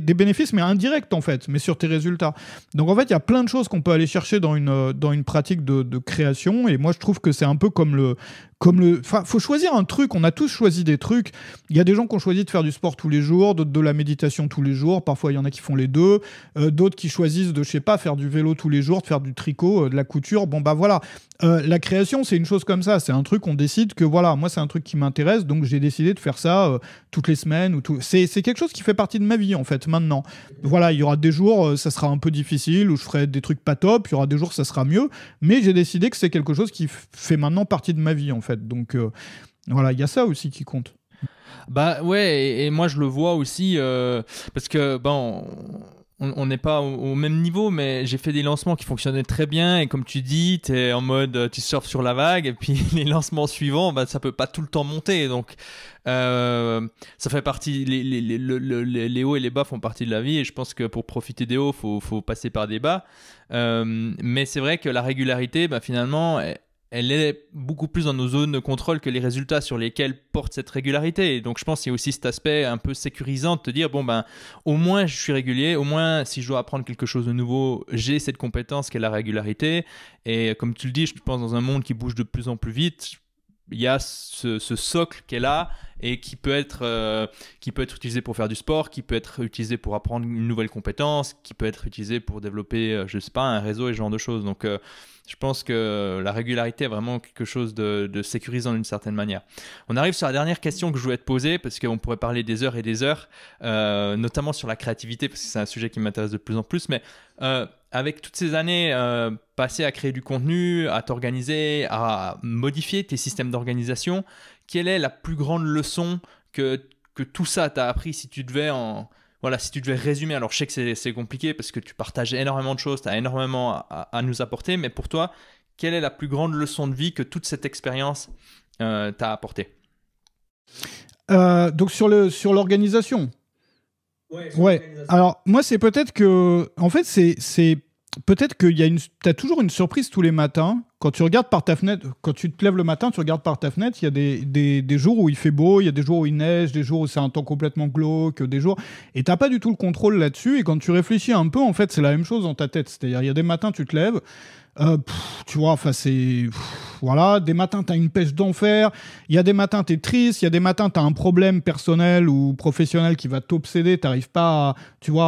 des, bénéfices, mais indirects en fait, mais sur tes résultats. Donc en fait, il y a plein de choses qu'on peut aller chercher dans une, euh, dans une pratique de création et moi je trouve que c'est un peu comme le, comme le. faut choisir un truc. On a tous choisi des trucs. Il y a des gens qui ont choisi de faire du sport tous les jours, d'autres de la méditation tous les jours. Parfois, il y en a qui font les deux. Euh, d'autres qui choisissent de, je sais pas, faire du vélo tous les jours, de faire du tricot, euh, de la couture. Bon, bah voilà. Euh, la création, c'est une chose comme ça. C'est un truc, on décide que voilà, moi, c'est un truc qui m'intéresse. Donc, j'ai décidé de faire ça toutes les semaines. ou tout... C'est quelque chose qui fait partie de ma vie, en fait, maintenant. Voilà, il y aura des jours, ça sera un peu difficile, où je ferai des trucs pas top. Il y aura des jours, ça sera mieux. Mais j'ai décidé que c'est quelque chose qui fait maintenant partie de ma vie, en fait. Donc euh, voilà, il y a ça aussi qui compte. Bah ouais, et, moi je le vois aussi euh, parce que bon on n'est pas au, même niveau, mais j'ai fait des lancements qui fonctionnaient très bien. Et comme tu dis, tu es en mode, tu surfes sur la vague. Et puis [laughs] les lancements suivants, bah, ça peut pas tout le temps monter. Donc euh, ça fait partie, les, les, les, hauts et les bas font partie de la vie. Et je pense que pour profiter des hauts, faut, faut passer par des bas. mais c'est vrai que la régularité, bah, finalement, elle est beaucoup plus dans nos zones de contrôle que les résultats sur lesquels porte cette régularité. donc je pense qu'il y a aussi cet aspect un peu sécurisant de te dire, bon ben au moins je suis régulier, au moins si je dois apprendre quelque chose de nouveau, j'ai cette compétence qu'est la régularité. Et comme tu le dis, je pense dans un monde qui bouge de plus en plus vite, il y a ce, socle qu'elle a et qui peut être euh, qui peut être utilisé pour faire du sport, qui peut être utilisé pour apprendre une nouvelle compétence, qui peut être utilisé pour développer, je euh, je sais pas, un réseau et ce genre de choses. Donc euh, je pense que la régularité est vraiment quelque chose de, sécurisant d'une certaine manière. On arrive sur la dernière question que je voulais te poser, parce qu'on pourrait parler des heures et des heures, euh, notamment sur la créativité, parce que c'est un sujet qui m'intéresse de plus en plus, mais... Euh, avec toutes ces années euh, passées à créer du contenu, à t'organiser, à modifier tes systèmes d'organisation, quelle est la plus grande leçon que, que tout ça t'a appris si tu devais en, voilà, si tu devais résumer, alors je sais que c'est compliqué parce que tu partages énormément de choses, tu as énormément à, nous apporter, mais pour toi, quelle est la plus grande leçon de vie que toute cette expérience euh, t'a apportée euh, Donc sur l'organisation. Sur ouais. ouais. Alors moi, c'est peut-être que, en fait, c'est peut-être qu'il y une, as toujours une surprise tous les matins quand tu regardes par ta fenêtre, quand tu te lèves le matin, tu regardes par ta fenêtre, il y a des, jours où il fait beau, il y a des jours où il neige, des jours où c'est un temps complètement glauque, des jours. Et t'as pas du tout le contrôle là-dessus. Et quand tu réfléchis un peu, en fait, c'est la même chose dans ta tête. C'est-à-dire, il y a des matins, tu te lèves, euh, tu vois, enfin, c'est. Voilà, des matins, t'as une pêche d'enfer. Il y a des matins, t'es triste. Il y a des matins, t'as un problème personnel ou professionnel qui va t'obséder. T'arrives pas, tu vois,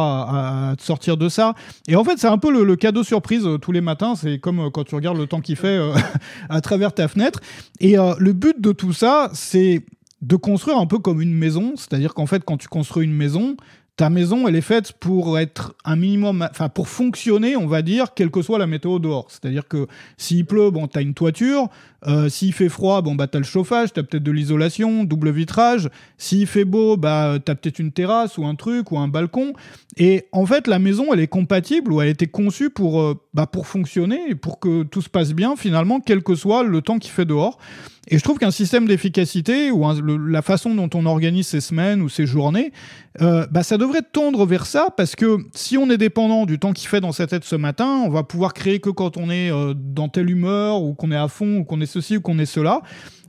à, te sortir de ça. Et en fait, c'est un peu le, cadeau surprise euh, tous les matins. C'est comme euh, quand tu regardes le temps qu'il fait [laughs] à travers ta fenêtre. Et le but de tout ça, c'est de construire un peu comme une maison. C'est-à-dire qu'en fait, quand tu construis une maison, ta maison, elle est faite pour être un minimum, enfin pour fonctionner, on va dire, quelle que soit la météo dehors. C'est-à-dire que s'il pleut, bon, t'as une toiture, euh, s'il fait froid, bon, bah, t'as le chauffage, t'as peut-être de l'isolation, double vitrage. S'il fait beau, bah, t'as peut-être une terrasse ou un truc ou un balcon. Et en fait, la maison, elle est compatible ou elle a été conçue pour, euh, bah, pour fonctionner et pour que tout se passe bien, finalement, quel que soit le temps qu'il fait dehors. Et je trouve qu'un système d'efficacité ou la façon dont on organise ses semaines ou ses journées, euh, bah, ça devrait tendre vers ça parce que si on est dépendant du temps qu'il fait dans sa tête ce matin, on va pouvoir créer que quand on est dans telle humeur ou qu'on est à fond ou qu'on est ceci ou qu'on ait cela.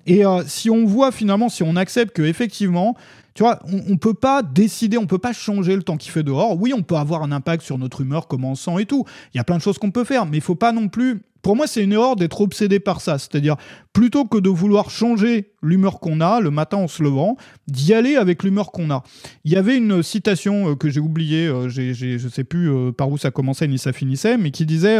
Et euh, si on voit finalement, si on accepte que effectivement, tu vois, on, ne peut pas décider, on peut pas changer le temps qu'il fait dehors. Oui, on peut avoir un impact sur notre humeur, comment on sent et tout. Il y a plein de choses qu'on peut faire, mais il faut pas non plus pour moi, c'est une erreur d'être obsédé par ça. C'est-à-dire, plutôt que de vouloir changer l'humeur qu'on a le matin en se levant, d'y aller avec l'humeur qu'on a. Il y avait une citation euh, que j'ai oubliée, euh, je sais plus euh, par où ça commençait ni ça finissait, mais qui disait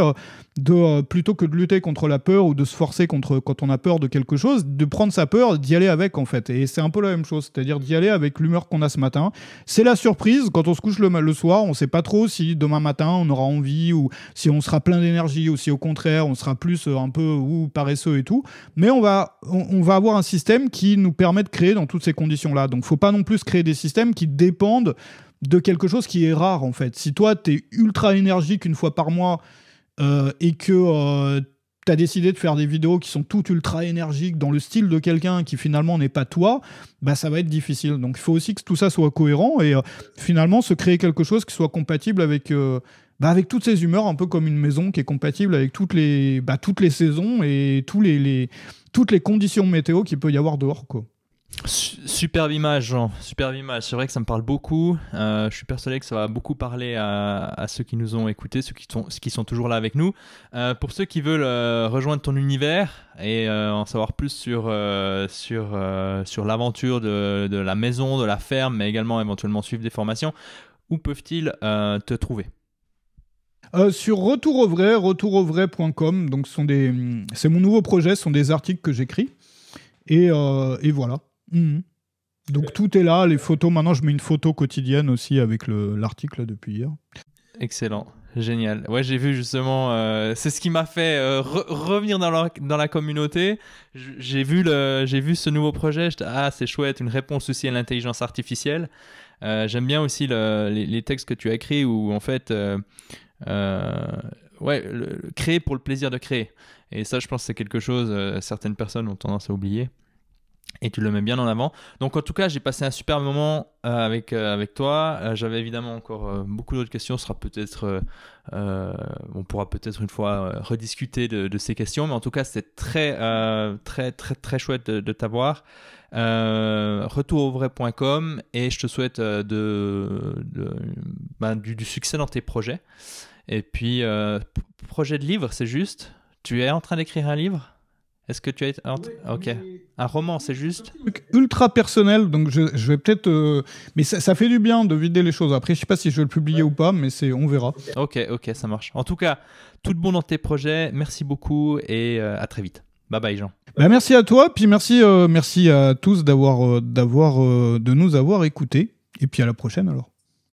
de, plutôt que de lutter contre la peur ou de se forcer contre, quand on a peur de quelque chose, de prendre sa peur, d'y aller avec en fait. Et c'est un peu la même chose, c'est-à-dire d'y aller avec l'humeur qu'on a ce matin. C'est la surprise, quand on se couche le, soir, on ne sait pas trop si demain matin on aura envie ou si on sera plein d'énergie ou si au contraire on sera plus euh, un peu ou paresseux et tout. Mais on va, on, va avoir un système qui nous permet de créer dans toutes ces conditions-là. Donc, faut pas non plus créer des systèmes qui dépendent de quelque chose qui est rare, en fait. Si toi, tu es ultra énergique une fois par mois euh, et que euh, tu as décidé de faire des vidéos qui sont toutes ultra énergiques dans le style de quelqu'un qui finalement n'est pas toi, bah ça va être difficile. Donc il faut aussi que tout ça soit cohérent et finalement se créer quelque chose qui soit compatible avec, bah, avec toutes ces humeurs, un peu comme une maison qui est compatible avec toutes les, bah, toutes les saisons et tous les, les, toutes les conditions météo qu'il peut y avoir dehors. Quoi. Superbe image, Superbe image. C'est vrai que ça me parle beaucoup. Euh, je suis persuadé que ça va beaucoup parler à, ceux qui nous ont écoutés, ceux qui sont, qui sont toujours là avec nous. Euh, pour ceux qui veulent euh, rejoindre ton univers et en savoir plus sur, sur, sur l'aventure de, de, la maison, de la ferme, mais également éventuellement suivre des formations, où peuvent-ils te trouver euh, sur Retour au vrai, retourauvrai.com, donc sont des, c'est mon nouveau projet, ce sont des articles que j'écris. Et, euh, voilà. Mhm. Donc tout est là, les photos. Maintenant, je mets une photo quotidienne aussi avec l'article depuis hier. Excellent. Génial. Ouais, j'ai vu justement. Euh, c'est ce qui m'a fait revenir dans la, dans la communauté. J'ai vu, vu ce nouveau projet. Ah, c'est chouette, une réponse aussi à l'intelligence artificielle. J'aime bien aussi les, textes que tu as écrits où en fait euh, ouais, créer pour le plaisir de créer. Et ça, je pense, c'est quelque chose euh, certaines personnes ont tendance à oublier et tu le mets bien en avant. Donc en tout cas, j'ai passé un super moment euh, avec, euh, avec toi. Euh, j'avais évidemment encore beaucoup d'autres questions. sera peut-être, on pourra peut-être une fois rediscuter de, ces questions. Mais en tout cas, c'était très, très, très, très chouette de, t'avoir. retour au vrai.com et je te souhaite de, bah, du, succès dans tes projets. Et puis, projet de livre, c'est juste. Tu es en train d'écrire un livre est-ce que tu as. Ah, ok. Un roman, c'est juste. ultra personnel, donc je, vais peut-être. Euh, mais ça, fait du bien de vider les choses. Après, je sais pas si je vais le publier ou pas, mais c'est, on verra. Ok, ok, ça marche. En tout cas, tout le bon dans tes projets. Merci beaucoup et euh, à très vite. Bye bye, Jean. Bah, merci à toi, puis merci, euh, merci à tous d'avoir, d'avoir, de nous avoir écoutés. Et puis à la prochaine alors.